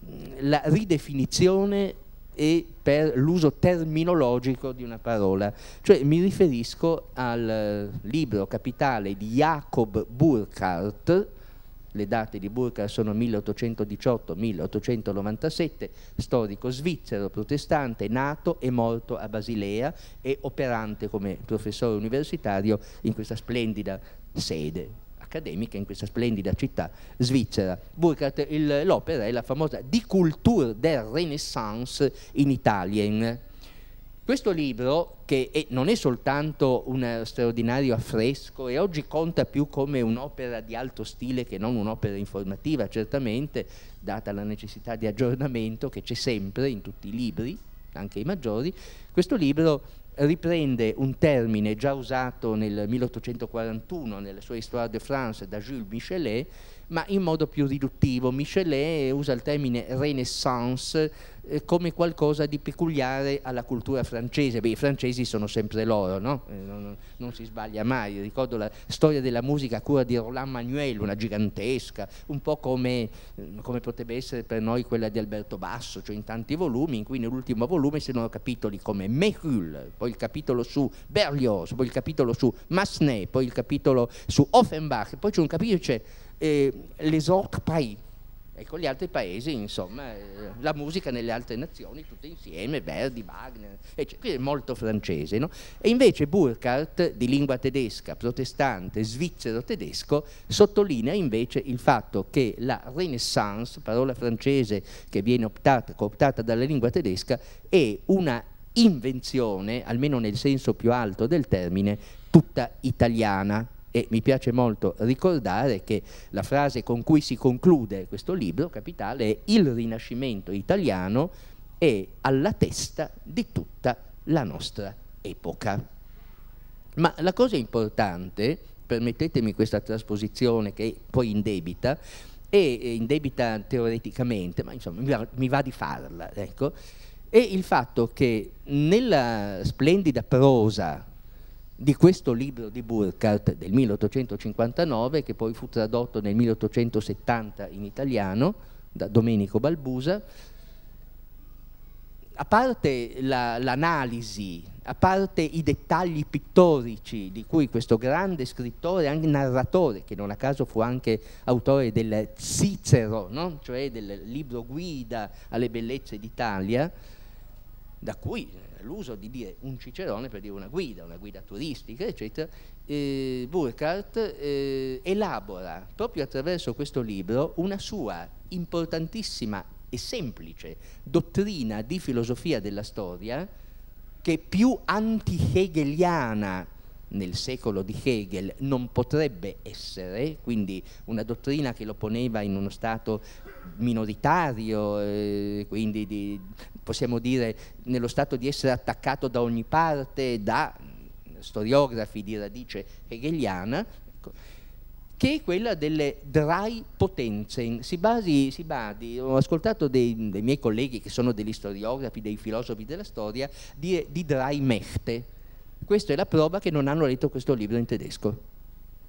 mm, la ridefinizione e per l'uso terminologico di una parola. Cioè mi riferisco al eh, libro capitale di Jacob Burckhardt, le date di Burka sono 1818-1897, storico svizzero, protestante, nato e morto a Basilea e operante come professore universitario in questa splendida sede accademica in questa splendida città svizzera. Burkhardt, l'opera è la famosa Die Kultur der Renaissance in Italien, questo libro, che è, non è soltanto un straordinario affresco e oggi conta più come un'opera di alto stile che non un'opera informativa, certamente, data la necessità di aggiornamento che c'è sempre in tutti i libri, anche i maggiori, questo libro riprende un termine già usato nel 1841 nella sua Histoire de France da Jules Michelet ma in modo più riduttivo. Michelet usa il termine renaissance eh, come qualcosa di peculiare alla cultura francese. Beh, i francesi sono sempre loro, no? eh, non, non, si sbaglia mai. Ricordo la storia della musica a cura di Roland Manuel, una gigantesca, un po' come, eh, come potrebbe essere per noi quella di Alberto Basso, cioè in tanti volumi, in cui nell'ultimo volume si sono capitoli come Mehul, poi il capitolo su Berlioz, poi il capitolo su Massenet, poi il capitolo su Offenbach, poi c'è un capitolo che dice les autres pays, ecco gli altri paesi, insomma, eh, la musica nelle altre nazioni, tutte insieme, Verdi, Wagner, eccetera, è molto francese, no? E invece Burkhardt, di lingua tedesca, protestante, svizzero-tedesco, sottolinea invece il fatto che la Renaissance, parola francese che viene optata, cooptata dalla lingua tedesca, è una invenzione, almeno nel senso più alto del termine, tutta italiana, e mi piace molto ricordare che la frase con cui si conclude questo libro, Capitale, è il Rinascimento italiano è alla testa di tutta la nostra epoca. Ma la cosa importante, permettetemi questa trasposizione che poi indebita, è indebita teoreticamente, ma insomma mi va, di farla, ecco, è il fatto che nella splendida prosa di questo libro di Burkhardt del 1859 che poi fu tradotto nel 1870 in italiano da Domenico Balbusa, a parte l'analisi, a parte i dettagli pittorici di cui questo grande scrittore, anche narratore, che non a caso fu anche autore del Cicero, no? cioè del libro guida alle bellezze d'Italia, da cui l'uso di dire un cicerone per dire una guida, una guida turistica, eccetera, eh, Burkhardt eh, elabora proprio attraverso questo libro una sua importantissima e semplice dottrina di filosofia della storia che più anti-hegeliana nel secolo di Hegel non potrebbe essere, quindi una dottrina che lo poneva in uno stato minoritario, eh, quindi di, possiamo dire, nello stato di essere attaccato da ogni parte, da mm, storiografi di radice hegeliana, ecco, che è quella delle dry potenze. Si, basi, si badi, ho ascoltato dei, dei, miei colleghi che sono degli storiografi, dei filosofi della storia, di, di dry mechte. Questa è la prova che non hanno letto questo libro in tedesco,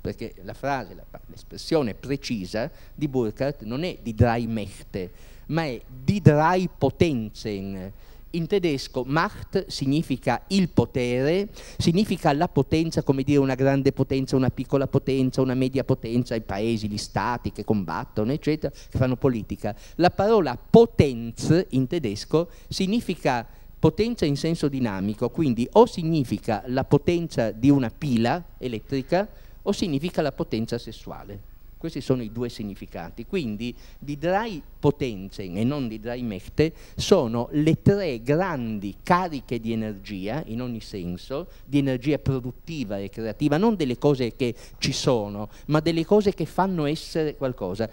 perché la frase, l'espressione precisa di Burkhardt non è di dry mechte, ma è die drei Potenzen. In tedesco Macht significa il potere, significa la potenza, come dire una grande potenza, una piccola potenza, una media potenza, i paesi, gli stati che combattono, eccetera, che fanno politica. La parola Potenz in tedesco significa potenza in senso dinamico, quindi o significa la potenza di una pila elettrica o significa la potenza sessuale. Questi sono i due significati. Quindi di Drai Potenzen e non di Drai Mechte sono le tre grandi cariche di energia, in ogni senso, di energia produttiva e creativa, non delle cose che ci sono, ma delle cose che fanno essere qualcosa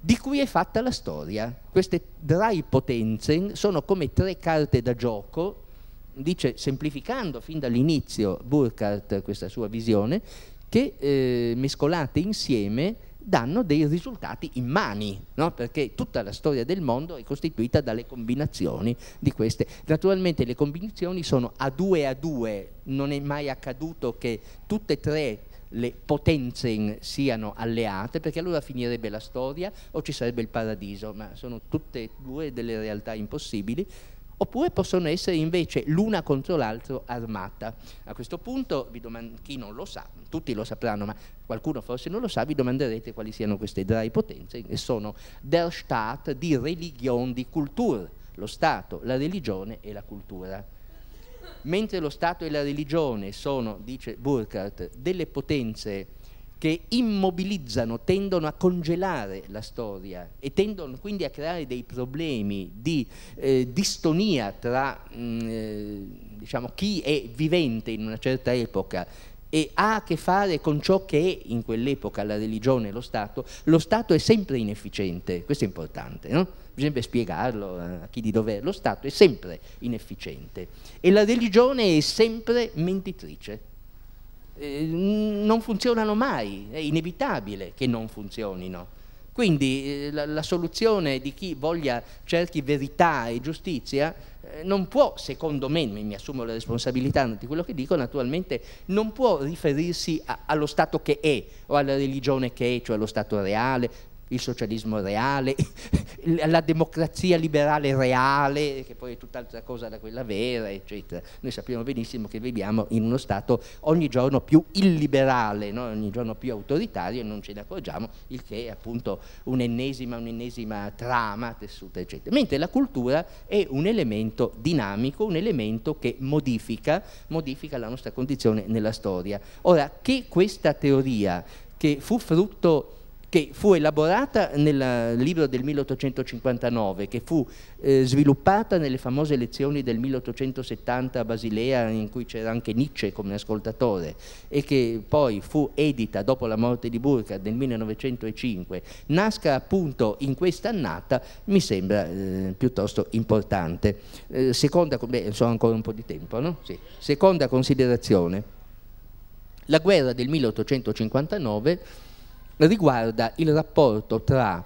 di cui è fatta la storia. Queste Drai Potenzen sono come tre carte da gioco dice, semplificando fin dall'inizio Burkhardt questa sua visione, che eh, mescolate insieme danno dei risultati immani, no? perché tutta la storia del mondo è costituita dalle combinazioni di queste. Naturalmente le combinazioni sono a due a due, non è mai accaduto che tutte e tre le potenze siano alleate, perché allora finirebbe la storia o ci sarebbe il paradiso, ma sono tutte e due delle realtà impossibili oppure possono essere invece l'una contro l'altro armata. A questo punto, chi non lo sa, tutti lo sapranno, ma qualcuno forse non lo sa, vi domanderete quali siano queste drei potenze, e sono der Staat, di religion, di Kultur, lo Stato, la religione e la cultura. Mentre lo Stato e la religione sono, dice Burkhardt, delle potenze che immobilizzano, tendono a congelare la storia e tendono quindi a creare dei problemi di eh, distonia tra mh, mm, eh, diciamo, chi è vivente in una certa epoca e ha a che fare con ciò che è in quell'epoca la religione e lo Stato, lo Stato è sempre inefficiente, questo è importante, no? bisogna spiegarlo a chi di dovere, lo Stato è sempre inefficiente e la religione è sempre mentitrice eh, non funzionano mai, è inevitabile che non funzionino. Quindi eh, la, la, soluzione di chi voglia cerchi verità e giustizia eh, non può, secondo me, mi assumo la responsabilità di quello che dico, naturalmente non può riferirsi a, allo Stato che è o alla religione che è, cioè allo Stato reale, il socialismo reale, la democrazia liberale reale, che poi è tutt'altra cosa da quella vera, eccetera. Noi sappiamo benissimo che viviamo in uno Stato ogni giorno più illiberale, no? ogni giorno più autoritario e non ce ne accorgiamo, il che è appunto un'ennesima, un'ennesima trama tessuta, eccetera. Mentre la cultura è un elemento dinamico, un elemento che modifica, modifica la nostra condizione nella storia. Ora, che questa teoria, che fu frutto che fu elaborata nel eh, libro del 1859, che fu eh, sviluppata nelle famose lezioni del 1870 a Basilea, in cui c'era anche Nietzsche come ascoltatore, e che poi fu edita dopo la morte di Burkhardt nel 1905, nasca appunto in quest'annata, mi sembra eh, piuttosto importante. Eh, seconda, beh, so ancora un po' di tempo, no? Sì. Seconda considerazione. La guerra del 1859 riguarda il rapporto tra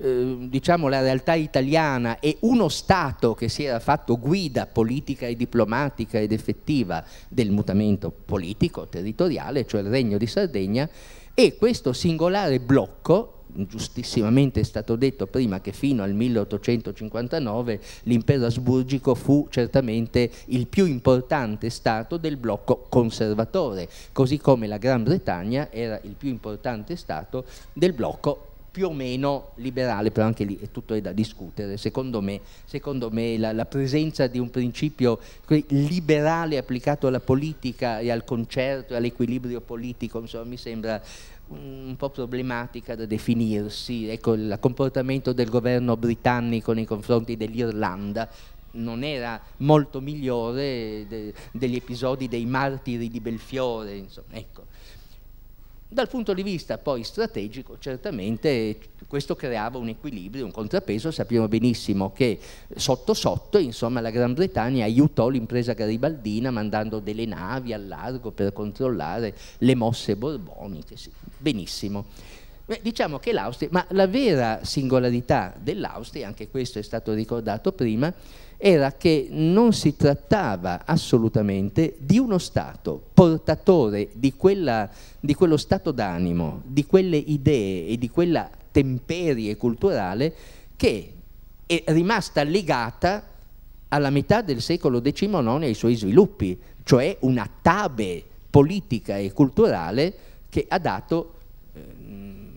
eh, diciamo, la realtà italiana e uno Stato che si era fatto guida politica e diplomatica ed effettiva del mutamento politico territoriale, cioè il Regno di Sardegna, e questo singolare blocco giustissimamente è stato detto prima che fino al 1859 l'impero asburgico fu certamente il più importante stato del blocco conservatore, così come la Gran Bretagna era il più importante stato del blocco più o meno liberale, però anche lì è tutto da discutere. Secondo me, secondo me la, la, presenza di un principio liberale applicato alla politica e al concerto e all'equilibrio politico, insomma, mi sembra un po' problematica da definirsi, ecco il comportamento del governo britannico nei confronti dell'Irlanda non era molto migliore de, degli episodi dei martiri di Belfiore, insomma, ecco. Dal punto di vista poi strategico, certamente questo creava un equilibrio, un contrapeso. sappiamo benissimo che sotto sotto insomma, la Gran Bretagna aiutò l'impresa garibaldina mandando delle navi al largo per controllare le mosse borboniche, sì, benissimo. Beh, diciamo che l'Austria, ma la vera singolarità dell'Austria, anche questo è stato ricordato prima, era che non si trattava assolutamente di uno Stato portatore di, quella, di quello stato d'animo, di quelle idee e di quella temperie culturale che è rimasta legata alla metà del secolo XIX e ai suoi sviluppi, cioè una tabe politica e culturale che ha dato eh,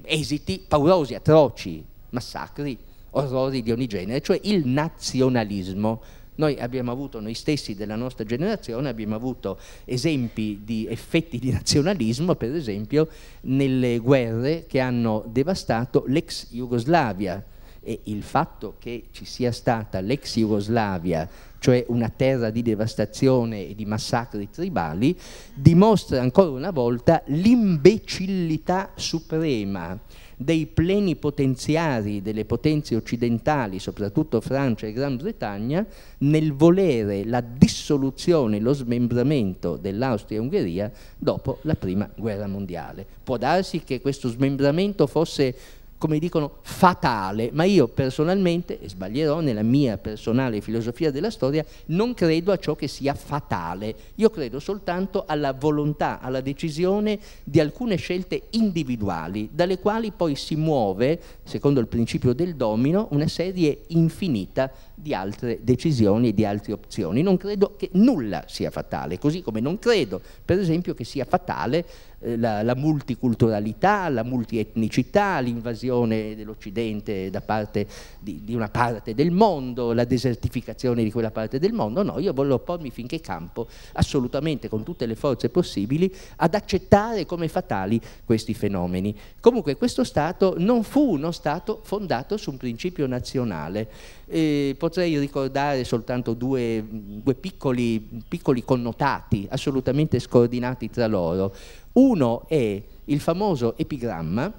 esiti paurosi, atroci, massacri, orrori di ogni genere, cioè il nazionalismo. Noi abbiamo avuto, noi stessi della nostra generazione, abbiamo avuto esempi di effetti di nazionalismo, per esempio nelle guerre che hanno devastato l'ex Jugoslavia. E il fatto che ci sia stata l'ex Jugoslavia, cioè una terra di devastazione e di massacri tribali, dimostra ancora una volta l'imbecillità suprema dei plenipotenziari delle potenze occidentali, soprattutto Francia e Gran Bretagna, nel volere la dissoluzione, lo smembramento dell'Austria-Ungheria dopo la Prima Guerra Mondiale. Può darsi che questo smembramento fosse come dicono, fatale, ma io personalmente, e sbaglierò nella mia personale filosofia della storia, non credo a ciò che sia fatale, io credo soltanto alla volontà, alla decisione di alcune scelte individuali, dalle quali poi si muove secondo il principio del domino, una serie infinita di altre decisioni e di altre opzioni. Non credo che nulla sia fatale, così come non credo, per esempio, che sia fatale eh, la, la, multiculturalità, la multietnicità, l'invasione dell'Occidente da parte di, di, una parte del mondo, la desertificazione di quella parte del mondo. No, io voglio pormi finché campo, assolutamente con tutte le forze possibili, ad accettare come fatali questi fenomeni. Comunque questo Stato non fu, non Stato fondato su un principio nazionale. Eh, potrei ricordare soltanto due, due piccoli, piccoli connotati assolutamente scordinati tra loro. Uno è il famoso epigramma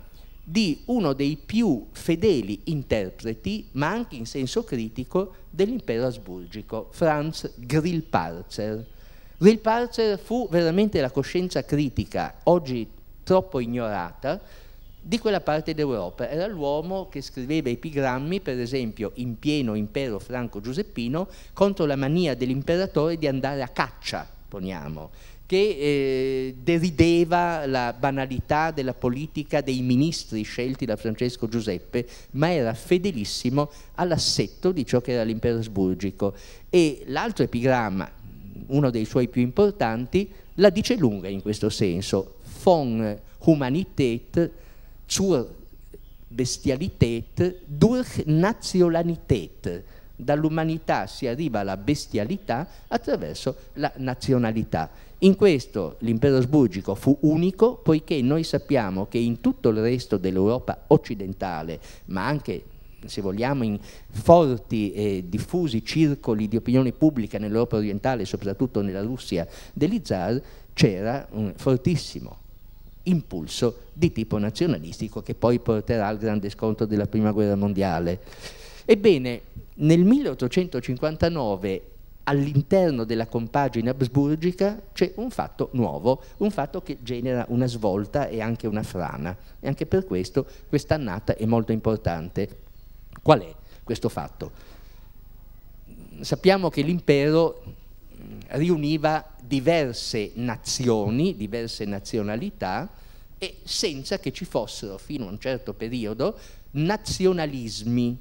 di uno dei più fedeli interpreti, ma anche in senso critico, dell'impero asburgico, Franz Grillparzer. Grillparzer fu veramente la coscienza critica, oggi troppo ignorata, di quella parte d'Europa. Era l'uomo che scriveva epigrammi, per esempio, in pieno impero franco-giuseppino, contro la mania dell'imperatore di andare a caccia, poniamo, che eh, derideva la banalità della politica dei ministri scelti da Francesco Giuseppe, ma era fedelissimo all'assetto di ciò che era l'impero asburgico. E l'altro epigramma, uno dei suoi più importanti, la dice lunga in questo senso, von humanitet zur Bestialität durch Nationalität. Dall'umanità si arriva alla bestialità attraverso la nazionalità. In questo l'impero asburgico fu unico poiché noi sappiamo che in tutto il resto dell'Europa occidentale, ma anche se vogliamo, in forti e diffusi circoli di opinione pubblica nell'Europa orientale, soprattutto nella Russia degli zar, c'era un fortissimo impulso di tipo nazionalistico che poi porterà al grande scontro della prima guerra mondiale. Ebbene, nel 1859 all'interno della compagine absburgica c'è un fatto nuovo, un fatto che genera una svolta e anche una frana. E anche per questo quest'annata è molto importante. Qual è questo fatto? Sappiamo che l'impero riuniva diverse nazioni, diverse nazionalità e senza che ci fossero fino a un certo periodo nazionalismi,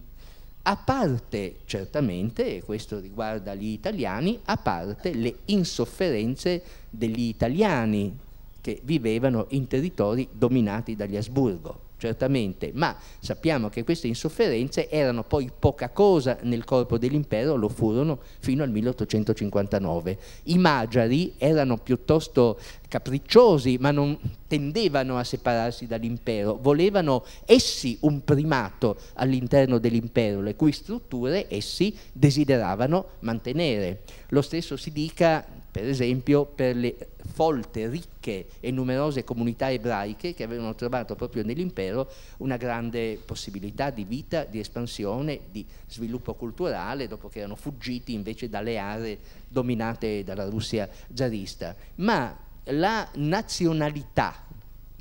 a parte certamente, e questo riguarda gli italiani, a parte le insofferenze degli italiani che vivevano in territori dominati dagli Asburgo certamente, ma sappiamo che queste insofferenze erano poi poca cosa nel corpo dell'impero, lo furono fino al 1859. I magiari erano piuttosto capricciosi, ma non tendevano a separarsi dall'impero, volevano essi un primato all'interno dell'impero, le cui strutture essi desideravano mantenere. Lo stesso si dica per esempio per le folte, ricche e numerose comunità ebraiche che avevano trovato proprio nell'impero una grande possibilità di vita, di espansione, di sviluppo culturale, dopo che erano fuggiti invece dalle aree dominate dalla Russia zarista. Ma la nazionalità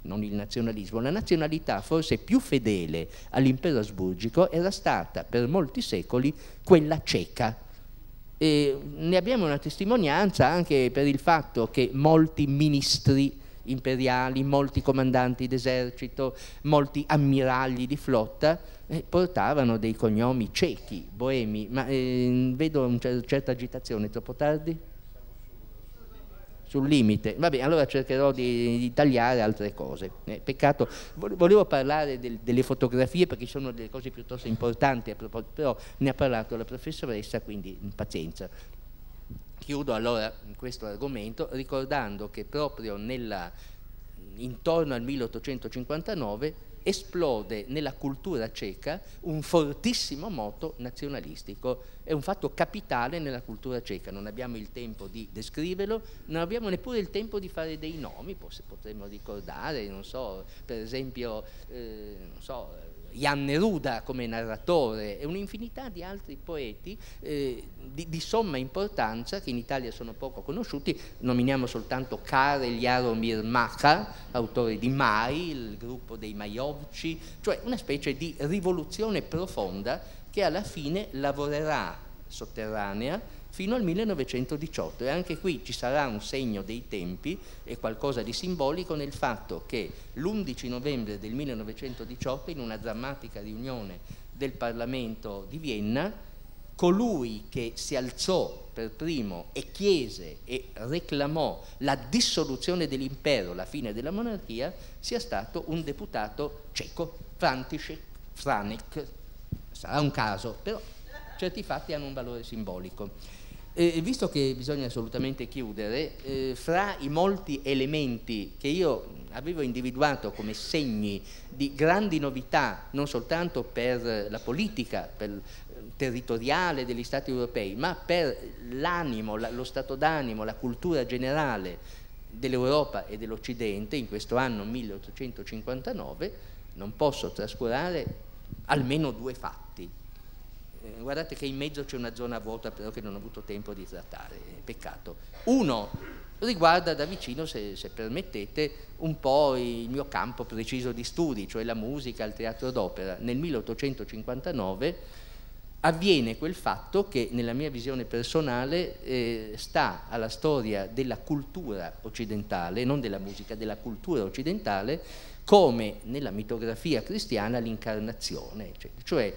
non il nazionalismo, la nazionalità forse più fedele all'impero asburgico era stata per molti secoli quella ceca, e ne abbiamo una testimonianza anche per il fatto che molti ministri imperiali, molti comandanti d'esercito, molti ammiragli di flotta eh, portavano dei cognomi cechi, boemi, ma eh, vedo una certa agitazione, troppo tardi? sul limite. Vabbè, allora cercherò di, di tagliare altre cose. Eh, peccato, volevo parlare del, delle fotografie perché sono delle cose piuttosto importanti a proposito, però ne ha parlato la professoressa, quindi mm, pazienza. Chiudo allora questo argomento ricordando che proprio nella, intorno al 1859 esplode nella cultura ceca un fortissimo moto nazionalistico. È un fatto capitale nella cultura ceca, non abbiamo il tempo di descriverlo, non abbiamo neppure il tempo di fare dei nomi, potremmo ricordare, non so, per esempio, eh, non so, Jan Neruda come narratore e un'infinità di altri poeti eh, di, di, somma importanza che in Italia sono poco conosciuti, nominiamo soltanto Karel Jaromir Makar, autore di Mai, il gruppo dei Majovci, cioè una specie di rivoluzione profonda che alla fine lavorerà sotterranea fino al 1918 e anche qui ci sarà un segno dei tempi e qualcosa di simbolico nel fatto che l'11 novembre del 1918 in una drammatica riunione del Parlamento di Vienna colui che si alzò per primo e chiese e reclamò la dissoluzione dell'impero, la fine della monarchia, sia stato un deputato ceco, František Franek. Sarà un caso, però certi fatti hanno un valore simbolico. Eh, visto che bisogna assolutamente chiudere, eh, fra i molti elementi che io avevo individuato come segni di grandi novità, non soltanto per la politica per eh, territoriale degli Stati europei, ma per l'animo, la, lo stato d'animo, la cultura generale dell'Europa e dell'Occidente in questo anno 1859, non posso trascurare almeno due fatti. Eh, guardate che in mezzo c'è una zona vuota però che non ho avuto tempo di trattare, eh, peccato. Uno riguarda da vicino, se, se permettete, un po' il mio campo preciso di studi, cioè la musica, il teatro d'opera. Nel 1859 avviene quel fatto che nella mia visione personale eh, sta alla storia della cultura occidentale, non della musica, della cultura occidentale, come nella mitografia cristiana l'incarnazione, cioè, cioè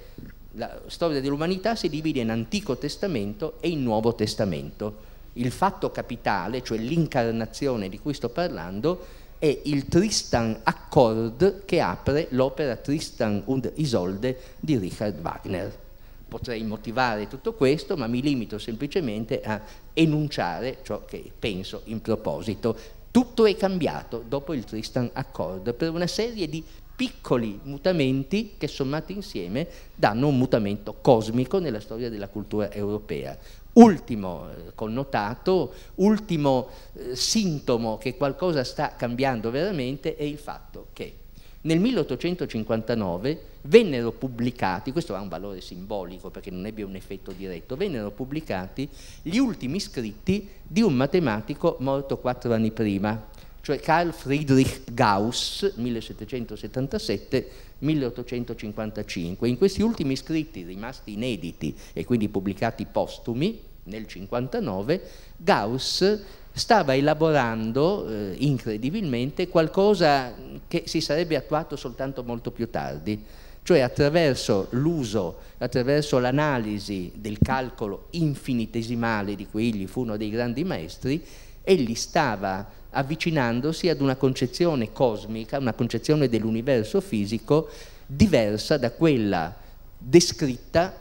la storia dell'umanità si divide in Antico Testamento e in Nuovo Testamento. Il fatto capitale, cioè l'incarnazione di cui sto parlando, è il Tristan Accord che apre l'opera Tristan und Isolde di Richard Wagner. Potrei motivare tutto questo, ma mi limito semplicemente a enunciare ciò che penso in proposito. Tutto è cambiato dopo il Tristan Accord per una serie di piccoli mutamenti che sommati insieme danno un mutamento cosmico nella storia della cultura europea. Ultimo eh, connotato, ultimo eh, sintomo che qualcosa sta cambiando veramente è il fatto che nel 1859 vennero pubblicati, questo ha un valore simbolico perché non ebbe un effetto diretto, vennero pubblicati gli ultimi scritti di un matematico morto quattro anni prima, cioè Carl Friedrich Gauss 1777-1855. In questi ultimi scritti rimasti inediti e quindi pubblicati postumi nel 59, Gauss stava elaborando eh, incredibilmente qualcosa che si sarebbe attuato soltanto molto più tardi, cioè attraverso l'uso, attraverso l'analisi del calcolo infinitesimale di cui egli fu uno dei grandi maestri, egli stava avvicinandosi ad una concezione cosmica, una concezione dell'universo fisico diversa da quella descritta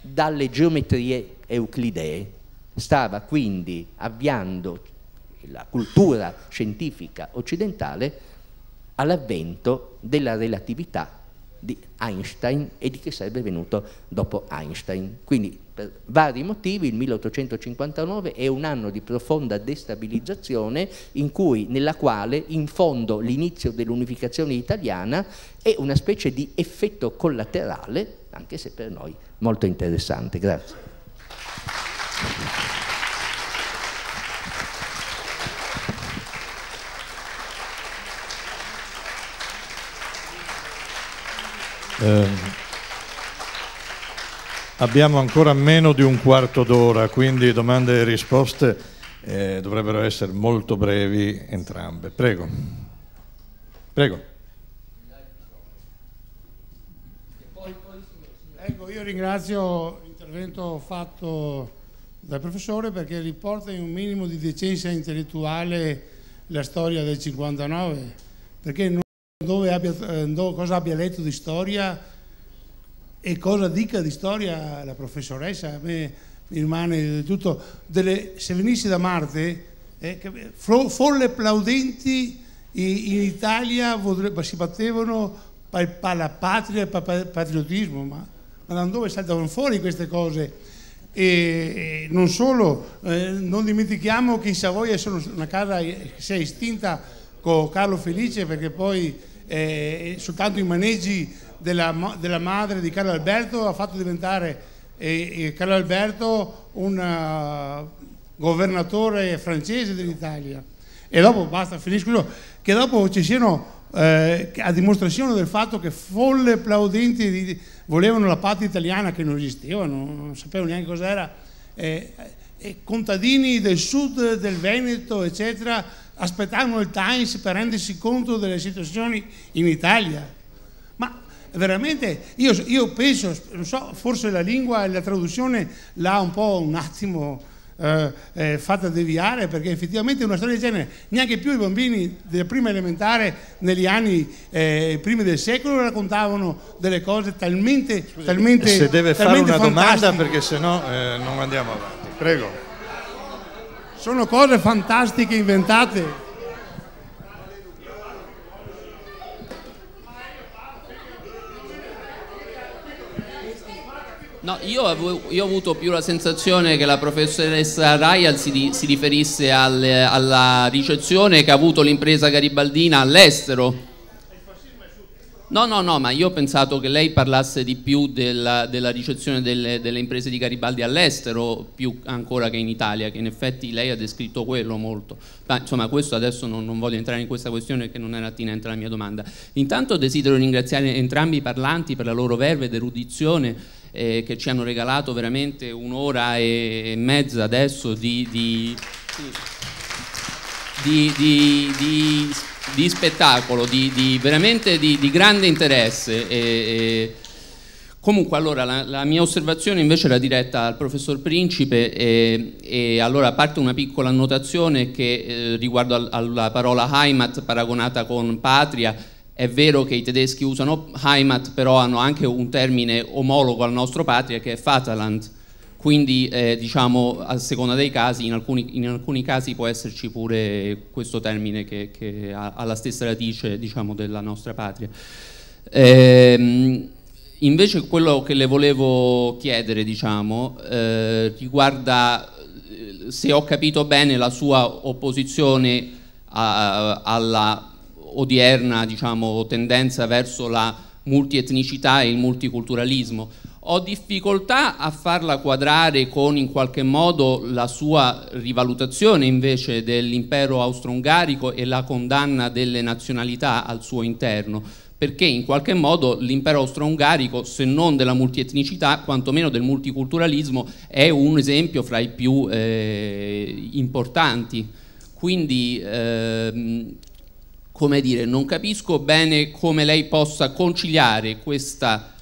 dalle geometrie euclidee. Stava quindi avviando la cultura scientifica occidentale all'avvento della relatività di Einstein e di che sarebbe venuto dopo Einstein. Quindi per vari motivi il 1859 è un anno di profonda destabilizzazione cui, nella quale in fondo l'inizio dell'unificazione italiana è una specie di effetto collaterale, anche se per noi molto interessante. Grazie. Um. Abbiamo ancora meno di un quarto d'ora, quindi domande e risposte eh, dovrebbero essere molto brevi entrambe. Prego. Prego. Ecco, io ringrazio l'intervento fatto dal professore perché riporta in un minimo di decenza intellettuale la storia del 59, perché non dove abbia, eh, cosa abbia letto di storia e cosa dica di storia la professoressa, a me mi rimane tutto, delle, se venissi da Marte, eh, folle applaudenti in, in Italia potrebbe, si battevano per, per, la patria e per, per il patriottismo, ma, ma, da dove saltavano fuori queste cose? E, e non solo, eh, non dimentichiamo che in Savoia sono una casa eh, che si è estinta con Carlo Felice perché poi eh, soltanto i maneggi della, della madre di Carlo Alberto ha fatto diventare eh, eh Carlo Alberto un eh, governatore francese dell'Italia. E dopo basta, finisco Che dopo ci siano eh, a dimostrazione del fatto che folle applaudenti di, volevano la patria italiana che non esisteva, non, non sapevano neanche cos'era, eh, eh, contadini del sud, del Veneto, eccetera, aspettavano il Times per rendersi conto delle situazioni in Italia veramente, io, io penso, non so, forse la lingua e la traduzione l'ha un po' un attimo eh, eh, fatta deviare perché effettivamente una storia del genere neanche più i bambini della prima elementare negli anni eh, primi del secolo raccontavano delle cose talmente Scusi, talmente se deve talmente fare una fantastiche. domanda perché sennò no, eh, non andiamo avanti prego sono cose fantastiche inventate No, io, avevo, io, ho avuto più la sensazione che la professoressa Ryan si, di, si riferisse al, alla ricezione che ha avuto l'impresa garibaldina all'estero. No, no, no, ma io ho pensato che lei parlasse di più della, della ricezione delle, delle, imprese di Garibaldi all'estero, più ancora che in Italia, che in effetti lei ha descritto quello molto. Ma insomma, questo adesso non, non voglio entrare in questa questione che non era attinente alla mia domanda. Intanto desidero ringraziare entrambi i parlanti per la loro verve ed erudizione eh, che ci hanno regalato veramente un'ora e mezza adesso di, di, di, di spettacolo, veramente di, grande interesse. E, e comunque allora la, la, mia osservazione invece era diretta al professor Principe e, e allora a parte una piccola annotazione che eh, riguardo al, alla parola Heimat paragonata con patria, è vero che i tedeschi usano Heimat, però hanno anche un termine omologo al nostro patria che è Vaterland. Quindi, eh, diciamo, a seconda dei casi, in alcuni, in alcuni, casi può esserci pure questo termine che, che ha, la stessa radice, diciamo, della nostra patria. Ehm, invece quello che le volevo chiedere, diciamo, eh, riguarda, eh, se ho capito bene, la sua opposizione a, alla odierna diciamo, tendenza verso la multietnicità e il multiculturalismo. Ho difficoltà a farla quadrare con in qualche modo la sua rivalutazione invece dell'impero austro-ungarico e la condanna delle nazionalità al suo interno, perché in qualche modo l'impero austro-ungarico, se non della multietnicità, quantomeno del multiculturalismo, è un esempio fra i più eh, importanti. Quindi ehm, come dire, non capisco bene come lei possa conciliare questa,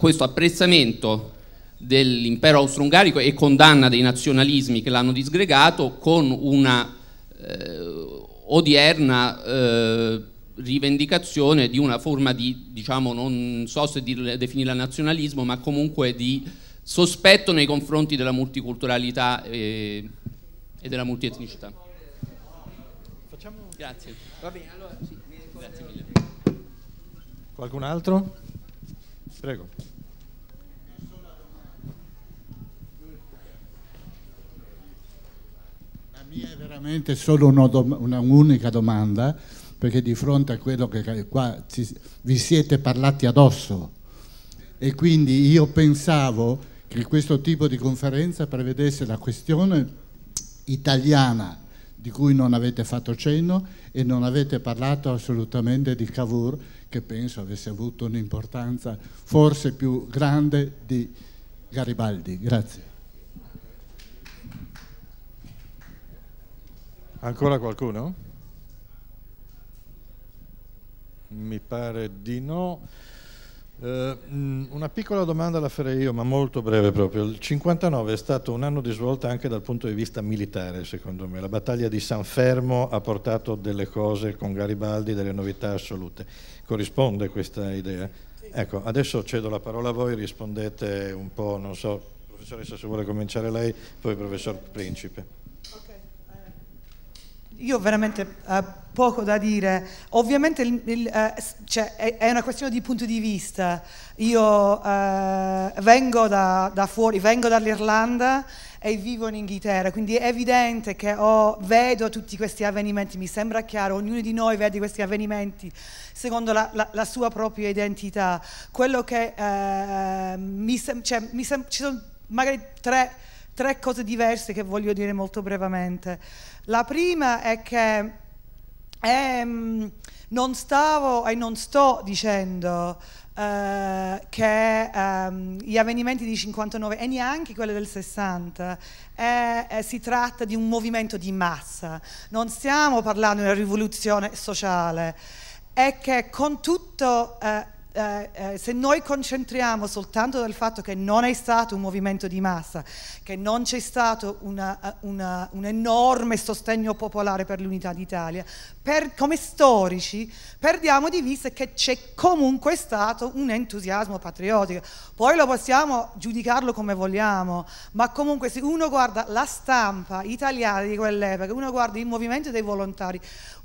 questo apprezzamento dell'impero austro-ungarico e condanna dei nazionalismi che l'hanno disgregato con una eh, odierna eh, rivendicazione di una forma di, diciamo, non so se definirla nazionalismo, ma comunque di sospetto nei confronti della multiculturalità e, e della multietnicità. Grazie. Va bene, allora sì, mi Grazie mille. Qualcun altro? Prego. La mia è veramente solo un'unica dom una domanda, perché di fronte a quello che qua ci, vi siete parlati addosso e quindi io pensavo che questo tipo di conferenza prevedesse la questione italiana di cui non avete fatto cenno e non avete parlato assolutamente di Cavour che penso avesse avuto un'importanza forse più grande di Garibaldi. Grazie. Ancora qualcuno? Mi pare di no. Eh, mm, una piccola domanda la farei io, ma molto breve proprio. Il 59 è stato un anno di svolta anche dal punto di vista militare, secondo me. La battaglia di San Fermo ha portato delle cose con Garibaldi, delle novità assolute. Corrisponde questa idea? Ecco, adesso cedo la parola a voi, rispondete un po', non so, professoressa se vuole cominciare lei, poi professor Principe. Io veramente eh, poco da dire. Ovviamente il, il, eh, cioè, è, è, una questione di punto di vista. Io eh, vengo da, da, fuori, vengo dall'Irlanda e vivo in Inghilterra, quindi è evidente che oh, vedo tutti questi avvenimenti, mi sembra chiaro, ognuno di noi vede questi avvenimenti secondo la, la, la sua propria identità. Quello che eh, mi, sembra, cioè, sem- ci sono magari tre tre cose diverse che voglio dire molto brevemente. La prima è che ehm, non stavo e non sto dicendo eh, che ehm, gli avvenimenti di 59 e neanche quelli del 60 eh, eh, si tratta di un movimento di massa, non stiamo parlando di una rivoluzione sociale è che con tutto eh, eh, eh, se noi concentriamo soltanto dal fatto che non è stato un movimento di massa, che non c'è stato una, eh, una, un enorme sostegno popolare per l'unità d'Italia, per, come storici perdiamo di vista che c'è comunque stato un entusiasmo patriottico. Poi lo possiamo giudicarlo come vogliamo, ma comunque se uno guarda la stampa italiana di quell'epoca, uno guarda il movimento dei volontari,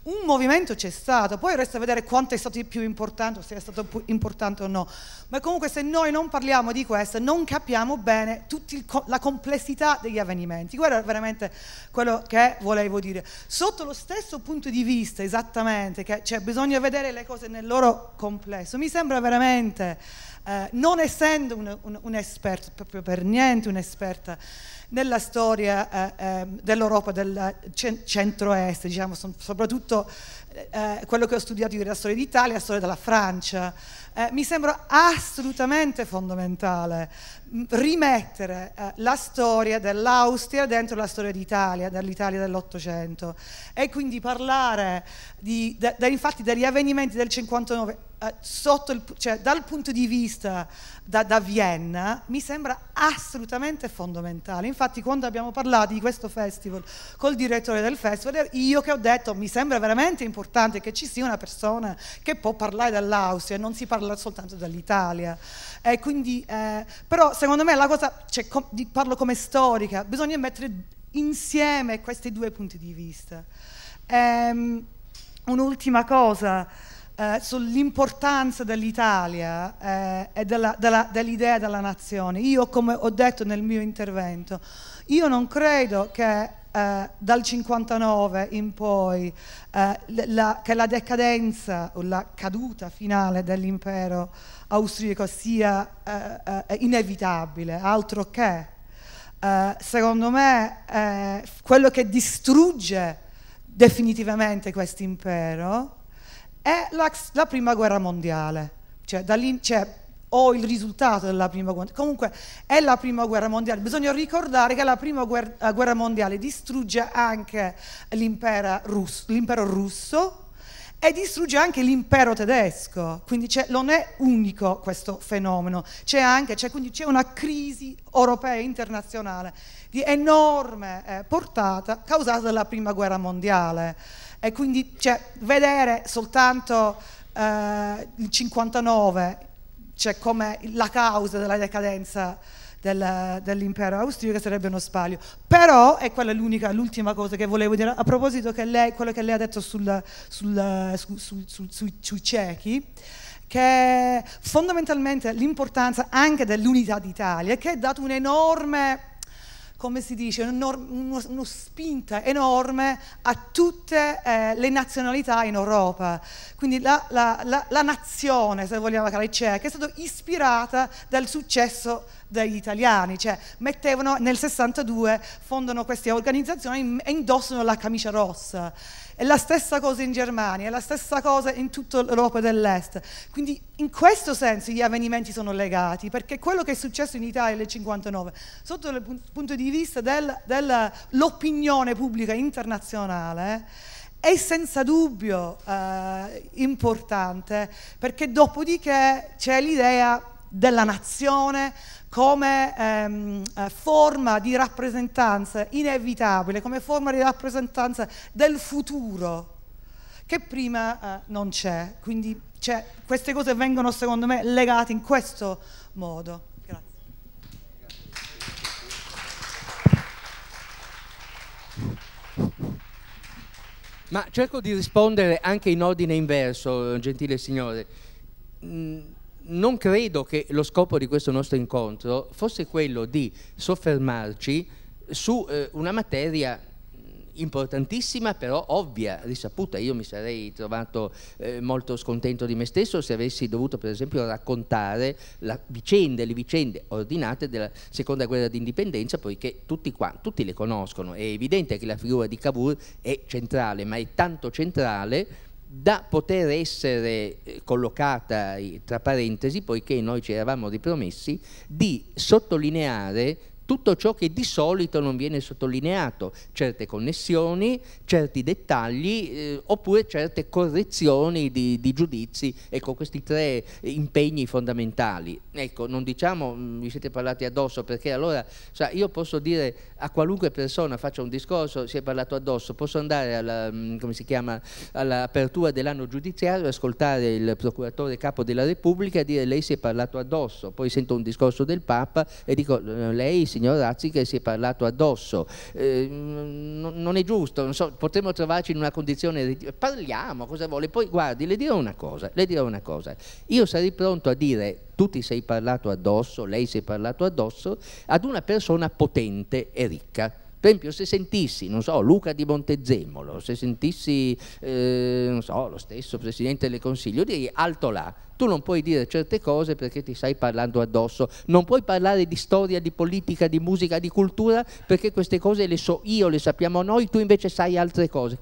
un movimento c'è stato, poi resta a vedere quanto è stato più importante, se è stato più importante o no, ma comunque se noi non parliamo di questo non capiamo bene co la complessità degli avvenimenti, quello è veramente quello che volevo dire. Sotto lo stesso punto di vista esattamente, che cioè, bisogna vedere le cose nel loro complesso, mi sembra veramente, eh, non essendo un, un, un esperto, proprio per niente un'esperta, nella storia eh, ehm, dell'Europa del centro-est, diciamo, soprattutto eh, eh, quello che ho studiato io era la storia d'Italia, la storia della Francia, eh, mi sembra assolutamente fondamentale mm, rimettere eh, la storia dell'Austria dentro la storia d'Italia, dell'Italia dell'Ottocento e quindi parlare di, de, de, infatti degli avvenimenti del 59 eh, il, cioè, dal punto di vista da, da, Vienna mi sembra assolutamente fondamentale. Infatti quando abbiamo parlato di questo festival col direttore del festival, io che ho detto mi sembra veramente importante che ci sia una persona che può parlare dell'Austria, e non si parla parla soltanto dall'Italia. Eh, quindi, eh, però secondo me la cosa, cioè, com, di, parlo come storica, bisogna mettere insieme questi due punti di vista. Um, un'ultima cosa eh, sull'importanza dell'Italia eh, e della, della, dell'idea della nazione. Io, come ho detto nel mio intervento, io non credo che eh, dal 59 in poi, eh, la, che la decadenza o la caduta finale dell'impero austriaco sia eh, eh inevitabile, altro che. Eh, secondo me quello che distrugge definitivamente questo impero è la, la prima guerra mondiale. Cioè, cioè, o il risultato della prima guerra comunque è la prima guerra mondiale bisogna ricordare che la prima guerra, eh, guerra mondiale distrugge anche l'impero russo, l'impero russo e distrugge anche l'impero tedesco, quindi non è unico questo fenomeno, c'è anche, c'è, quindi c'è una crisi europea e internazionale di enorme eh, portata causata dalla prima guerra mondiale e quindi cioè, vedere soltanto eh, il 59 cioè come la causa della decadenza del, dell'impero austriaco sarebbe uno sbaglio. Però, e quella è l'ultima cosa che volevo dire, a proposito che lei, quello che lei ha detto sul, sul, sul, sui, sui ciechi, che fondamentalmente l'importanza anche dell'unità d'Italia, che ha dato un'enorme come si dice, una spinta enorme a tutte eh, le nazionalità in Europa. Quindi la, la, la, la nazione, se vogliamo chiamare ceca, è stata ispirata dal successo degli italiani, cioè mettevano nel 62, fondano queste organizzazioni e indossano la camicia rossa. È la stessa cosa in Germania, è la stessa cosa in tutta l'Europa dell'Est. Quindi in questo senso gli avvenimenti sono legati, perché quello che è successo in Italia nel 59, sotto il punto di vista del, dell'opinione pubblica internazionale, è senza dubbio eh, importante, perché dopodiché c'è l'idea della nazione, come ehm, eh, forma di rappresentanza inevitabile, come forma di rappresentanza del futuro che prima eh, non c'è. Quindi cioè, queste cose vengono secondo me legate in questo modo. Ma cerco di rispondere anche in ordine inverso, gentile signore. Mm, non credo che lo scopo di questo nostro incontro fosse quello di soffermarci su eh, una materia importantissima però ovvia, risaputa. Io mi sarei trovato eh, molto scontento di me stesso se avessi dovuto per esempio raccontare la vicenda, le vicende ordinate della seconda guerra d'indipendenza poiché tutti, qua, tutti le conoscono. È evidente che la figura di Cavour è centrale, ma è tanto centrale da poter essere eh, collocata tra parentesi, poiché noi ci eravamo ripromessi, di sottolineare tutto ciò che di solito non viene sottolineato, certe connessioni, certi dettagli eh, oppure certe correzioni di, di, giudizi, ecco questi tre impegni fondamentali. Ecco, non diciamo vi mm, siete parlati addosso perché allora sa, io posso dire a qualunque persona faccia un discorso, si è parlato addosso, posso andare mm, all'apertura dell'anno giudiziario ascoltare il procuratore capo della Repubblica e dire lei si è parlato addosso, poi sento un discorso del Papa e dico lei si signor Razzi che si è parlato addosso. Eh, non è giusto, non so, potremmo trovarci in una condizione di... Parliamo, cosa vuole? Poi guardi, le dirò una cosa, le dirò una cosa. Io sarei pronto a dire tu ti sei parlato addosso, lei si è parlato addosso, ad una persona potente e ricca per esempio se sentissi, non so, Luca di Montezemolo, se sentissi, eh, non so, lo stesso Presidente del Consiglio, direi alto là, tu non puoi dire certe cose perché ti stai parlando addosso, non puoi parlare di storia, di politica, di musica, di cultura perché queste cose le so io, le sappiamo noi, tu invece sai altre cose.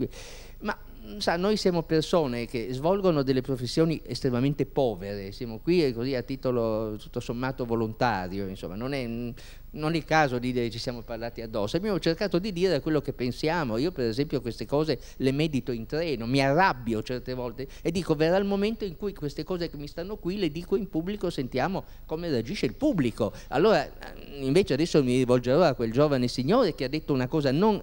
Ma sa, noi siamo persone che svolgono delle professioni estremamente povere, siamo qui eh, così a titolo tutto sommato volontario, insomma, non è, non è il caso di dire ci siamo parlati addosso, abbiamo cercato di dire quello che pensiamo, io per esempio queste cose le medito in treno, mi arrabbio certe volte e dico verrà il momento in cui queste cose che mi stanno qui le dico in pubblico, sentiamo come reagisce il pubblico. Allora invece adesso mi rivolgerò a quel giovane signore che ha detto una cosa non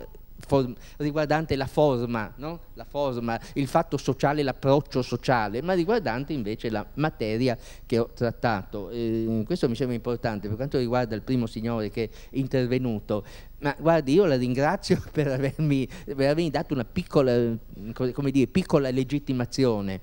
riguardante la forma, no? la forma, il fatto sociale, l'approccio sociale, ma riguardante invece la materia che ho trattato. E ehm, questo mi sembra importante per quanto riguarda il primo signore che è intervenuto. Ma guardi, io la ringrazio per avermi, per avermi dato una piccola, dire, piccola legittimazione,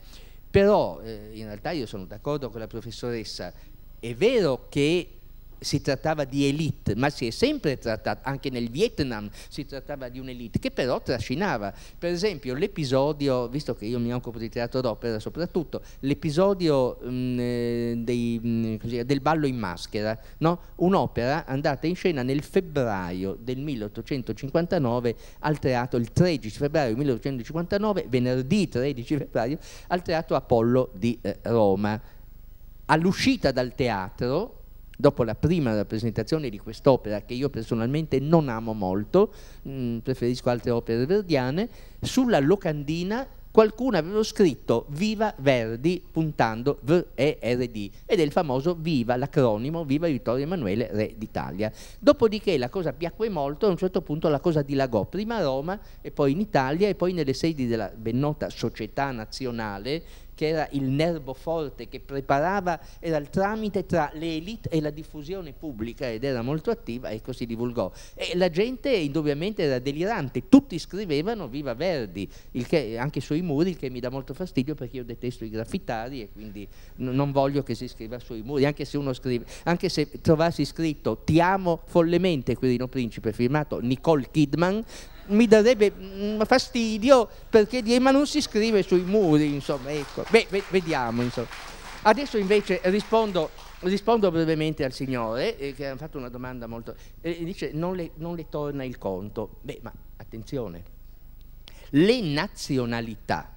però eh, in realtà io sono d'accordo con la professoressa, è vero che si trattava di elite, ma si è sempre trattato, anche nel Vietnam si trattava di un'elite che però trascinava. Per esempio l'episodio, visto che io mi occupo di teatro d'opera soprattutto, l'episodio mm, eh, mm, del ballo in maschera, no? un'opera andata in scena nel febbraio del 1859 al teatro, il 13 febbraio 1859, venerdì 13 febbraio, al teatro Apollo di eh, Roma. All'uscita dal teatro dopo la prima rappresentazione di quest'opera, che io personalmente non amo molto, mh, mm, preferisco altre opere verdiane, sulla locandina qualcuno aveva scritto Viva Verdi puntando V-E-R-D ed è il famoso Viva, l'acronimo Viva Vittorio Emanuele Re d'Italia. Dopodiché la cosa piacque molto e a un certo punto la cosa dilagò, prima a Roma e poi in Italia e poi nelle sedi della ben nota Società Nazionale che era il nervo forte che preparava, era il tramite tra le elite e la diffusione pubblica ed era molto attiva, ecco si divulgò. E la gente indubbiamente era delirante, tutti scrivevano viva Verdi, il che, anche sui muri, il che mi dà molto fastidio perché io detesto i graffitari e quindi non voglio che si scriva sui muri, anche se uno scrive, anche se trovassi scritto ti amo follemente Quirino Principe, firmato Nicole Kidman, mi darebbe mm, fastidio perché Diema non si scrive sui muri, insomma, ecco. Beh, vediamo, insomma. Adesso invece rispondo, rispondo brevemente al signore, eh, che ha fatto una domanda molto... Eh, dice, non le, non le torna il conto. Beh, ma attenzione, le nazionalità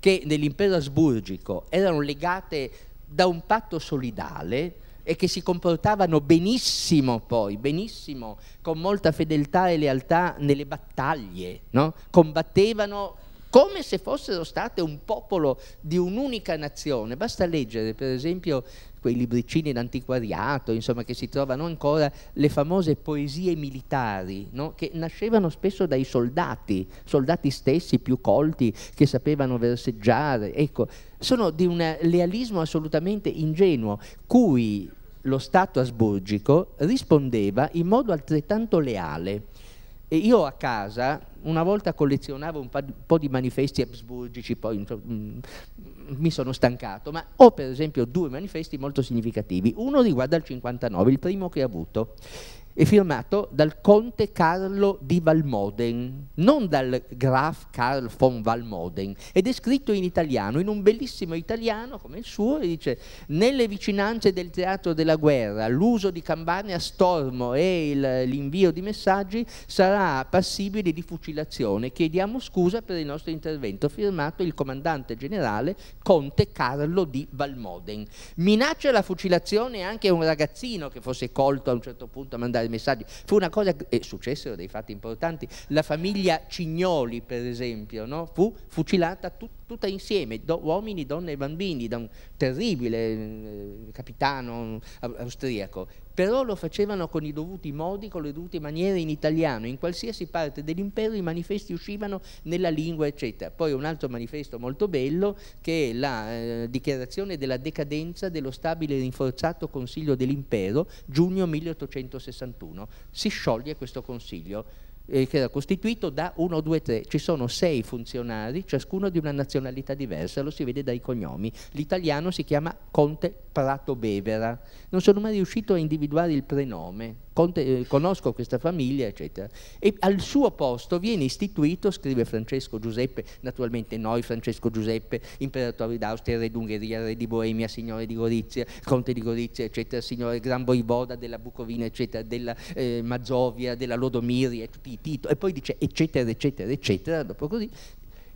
che nell'impero asburgico erano legate da un patto solidale, e che si comportavano benissimo poi, benissimo, con molta fedeltà e lealtà nelle battaglie, no? combattevano come se fossero state un popolo di un'unica nazione. Basta leggere, per esempio, quei libricini d'antiquariato, insomma, che si trovano ancora, le famose poesie militari, no? che nascevano spesso dai soldati, soldati stessi più colti, che sapevano verseggiare. Ecco, sono di un lealismo assolutamente ingenuo, cui lo Stato asburgico rispondeva in modo altrettanto leale. E io a casa una volta collezionavo un po' di manifesti asburgici, poi mh, mm, mi sono stancato, ma ho per esempio due manifesti molto significativi. Uno riguarda il 59, il primo che ho avuto è firmato dal conte Carlo di Valmoden, non dal Graf Karl von Valmoden, ed è scritto in italiano, in un bellissimo italiano come il suo, e dice «Nelle vicinanze del teatro della guerra, l'uso di campane a stormo e l'invio di messaggi sarà passibile di fucilazione. Chiediamo scusa per il nostro intervento». Firmato il comandante generale conte Carlo di Valmoden. Minaccia la fucilazione anche un ragazzino che fosse colto a un certo punto a mandare dal messaggio. Fu una cosa, e successero dei fatti importanti, la famiglia Cignoli per esempio, no? fu fucilata tut, tutta insieme, do, uomini, donne e bambini, da un terribile eh, capitano eh, austriaco però lo facevano con i dovuti modi, con le dovute maniere in italiano, in qualsiasi parte dell'impero i manifesti uscivano nella lingua, eccetera. Poi un altro manifesto molto bello che è la eh, dichiarazione della decadenza dello stabile e rinforzato Consiglio dell'impero, giugno 1861. Si scioglie questo Consiglio eh, che era costituito da 1, 2, 3, ci sono sei funzionari, ciascuno di una nazionalità diversa, lo si vede dai cognomi. L'italiano si chiama Conte Prato Bevera, non sono mai riuscito a individuare il prenome, Conte, eh, conosco questa famiglia, eccetera. E al suo posto viene istituito, scrive Francesco Giuseppe, naturalmente noi, Francesco Giuseppe, imperatore d'Austria, re d'Ungheria, re di Boemia, signore di Gorizia, conte di Gorizia, eccetera, signore Gran Boivoda della Bucovina, eccetera, della eh, Mazovia, della Lodomiria, tutti i titoli, e poi dice eccetera, eccetera, eccetera, dopo così,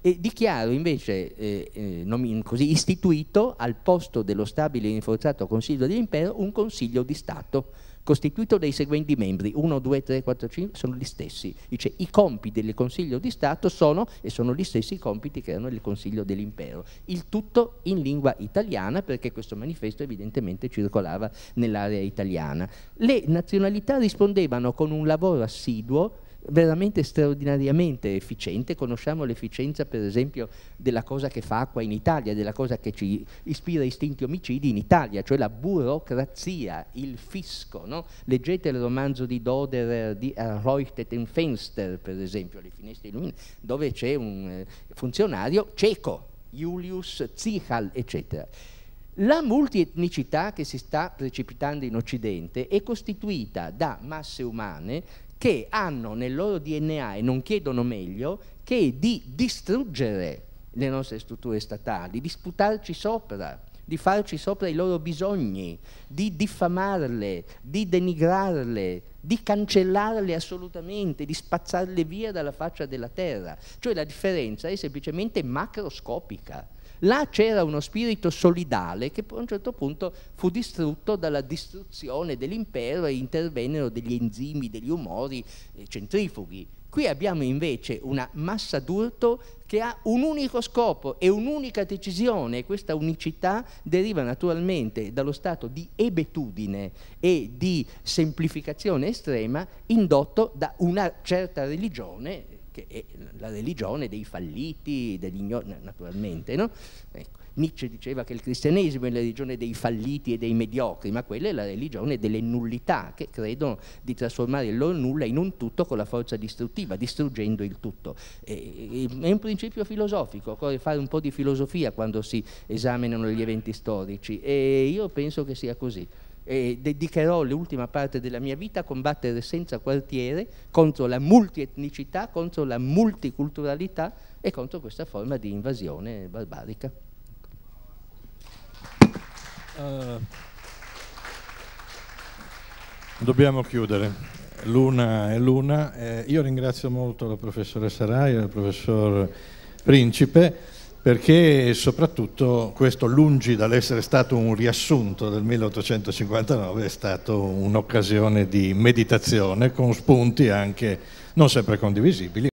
e dichiaro invece eh, eh, così, istituito al posto dello stabile e rinforzato Consiglio dell'Impero un Consiglio di Stato costituito dai seguenti membri 1, 2, 3, 4, 5 sono gli stessi dice i compiti del Consiglio di Stato sono e sono gli stessi i compiti che erano del Consiglio dell'Impero il tutto in lingua italiana perché questo manifesto evidentemente circolava nell'area italiana le nazionalità rispondevano con un lavoro assiduo veramente straordinariamente efficiente, conosciamo l'efficienza per esempio della cosa che fa acqua in Italia, della cosa che ci ispira istinti omicidi in Italia, cioè la burocrazia, il fisco. No? Leggete il romanzo di Doderer di Erleuchteten eh, Fenster, per esempio, Le finestre illuminate, dove c'è un eh, funzionario cieco, Julius Zichal, eccetera. La multietnicità che si sta precipitando in Occidente è costituita da masse umane che hanno nel loro DNA e non chiedono meglio che di distruggere le nostre strutture statali, di sputarci sopra, di farci sopra i loro bisogni, di diffamarle, di denigrarle, di cancellarle assolutamente, di spazzarle via dalla faccia della terra. Cioè la differenza è semplicemente macroscopica Là c'era uno spirito solidale che a un certo punto fu distrutto dalla distruzione dell'impero e intervennero degli enzimi, degli umori centrifughi. Qui abbiamo invece una massa d'urto che ha un unico scopo e un'unica decisione. Questa unicità deriva naturalmente dallo stato di ebetudine e di semplificazione estrema indotto da una certa religione che è la religione dei falliti, degli naturalmente. No? Ecco. Nietzsche diceva che il cristianesimo è la religione dei falliti e dei mediocri, ma quella è la religione delle nullità, che credono di trasformare il loro nulla in un tutto con la forza distruttiva, distruggendo il tutto. E, è un principio filosofico, occorre fare un po' di filosofia quando si esaminano gli eventi storici e io penso che sia così eh, dedicherò l'ultima parte della mia vita a combattere senza quartiere contro la multietnicità, contro la multiculturalità e contro questa forma di invasione barbarica. Uh, dobbiamo chiudere. Luna e Luna. Eh, io ringrazio molto la professoressa Rai e il professor Principe perché soprattutto questo lungi dall'essere stato un riassunto del 1859 è stato un'occasione di meditazione con spunti anche non sempre condivisibili,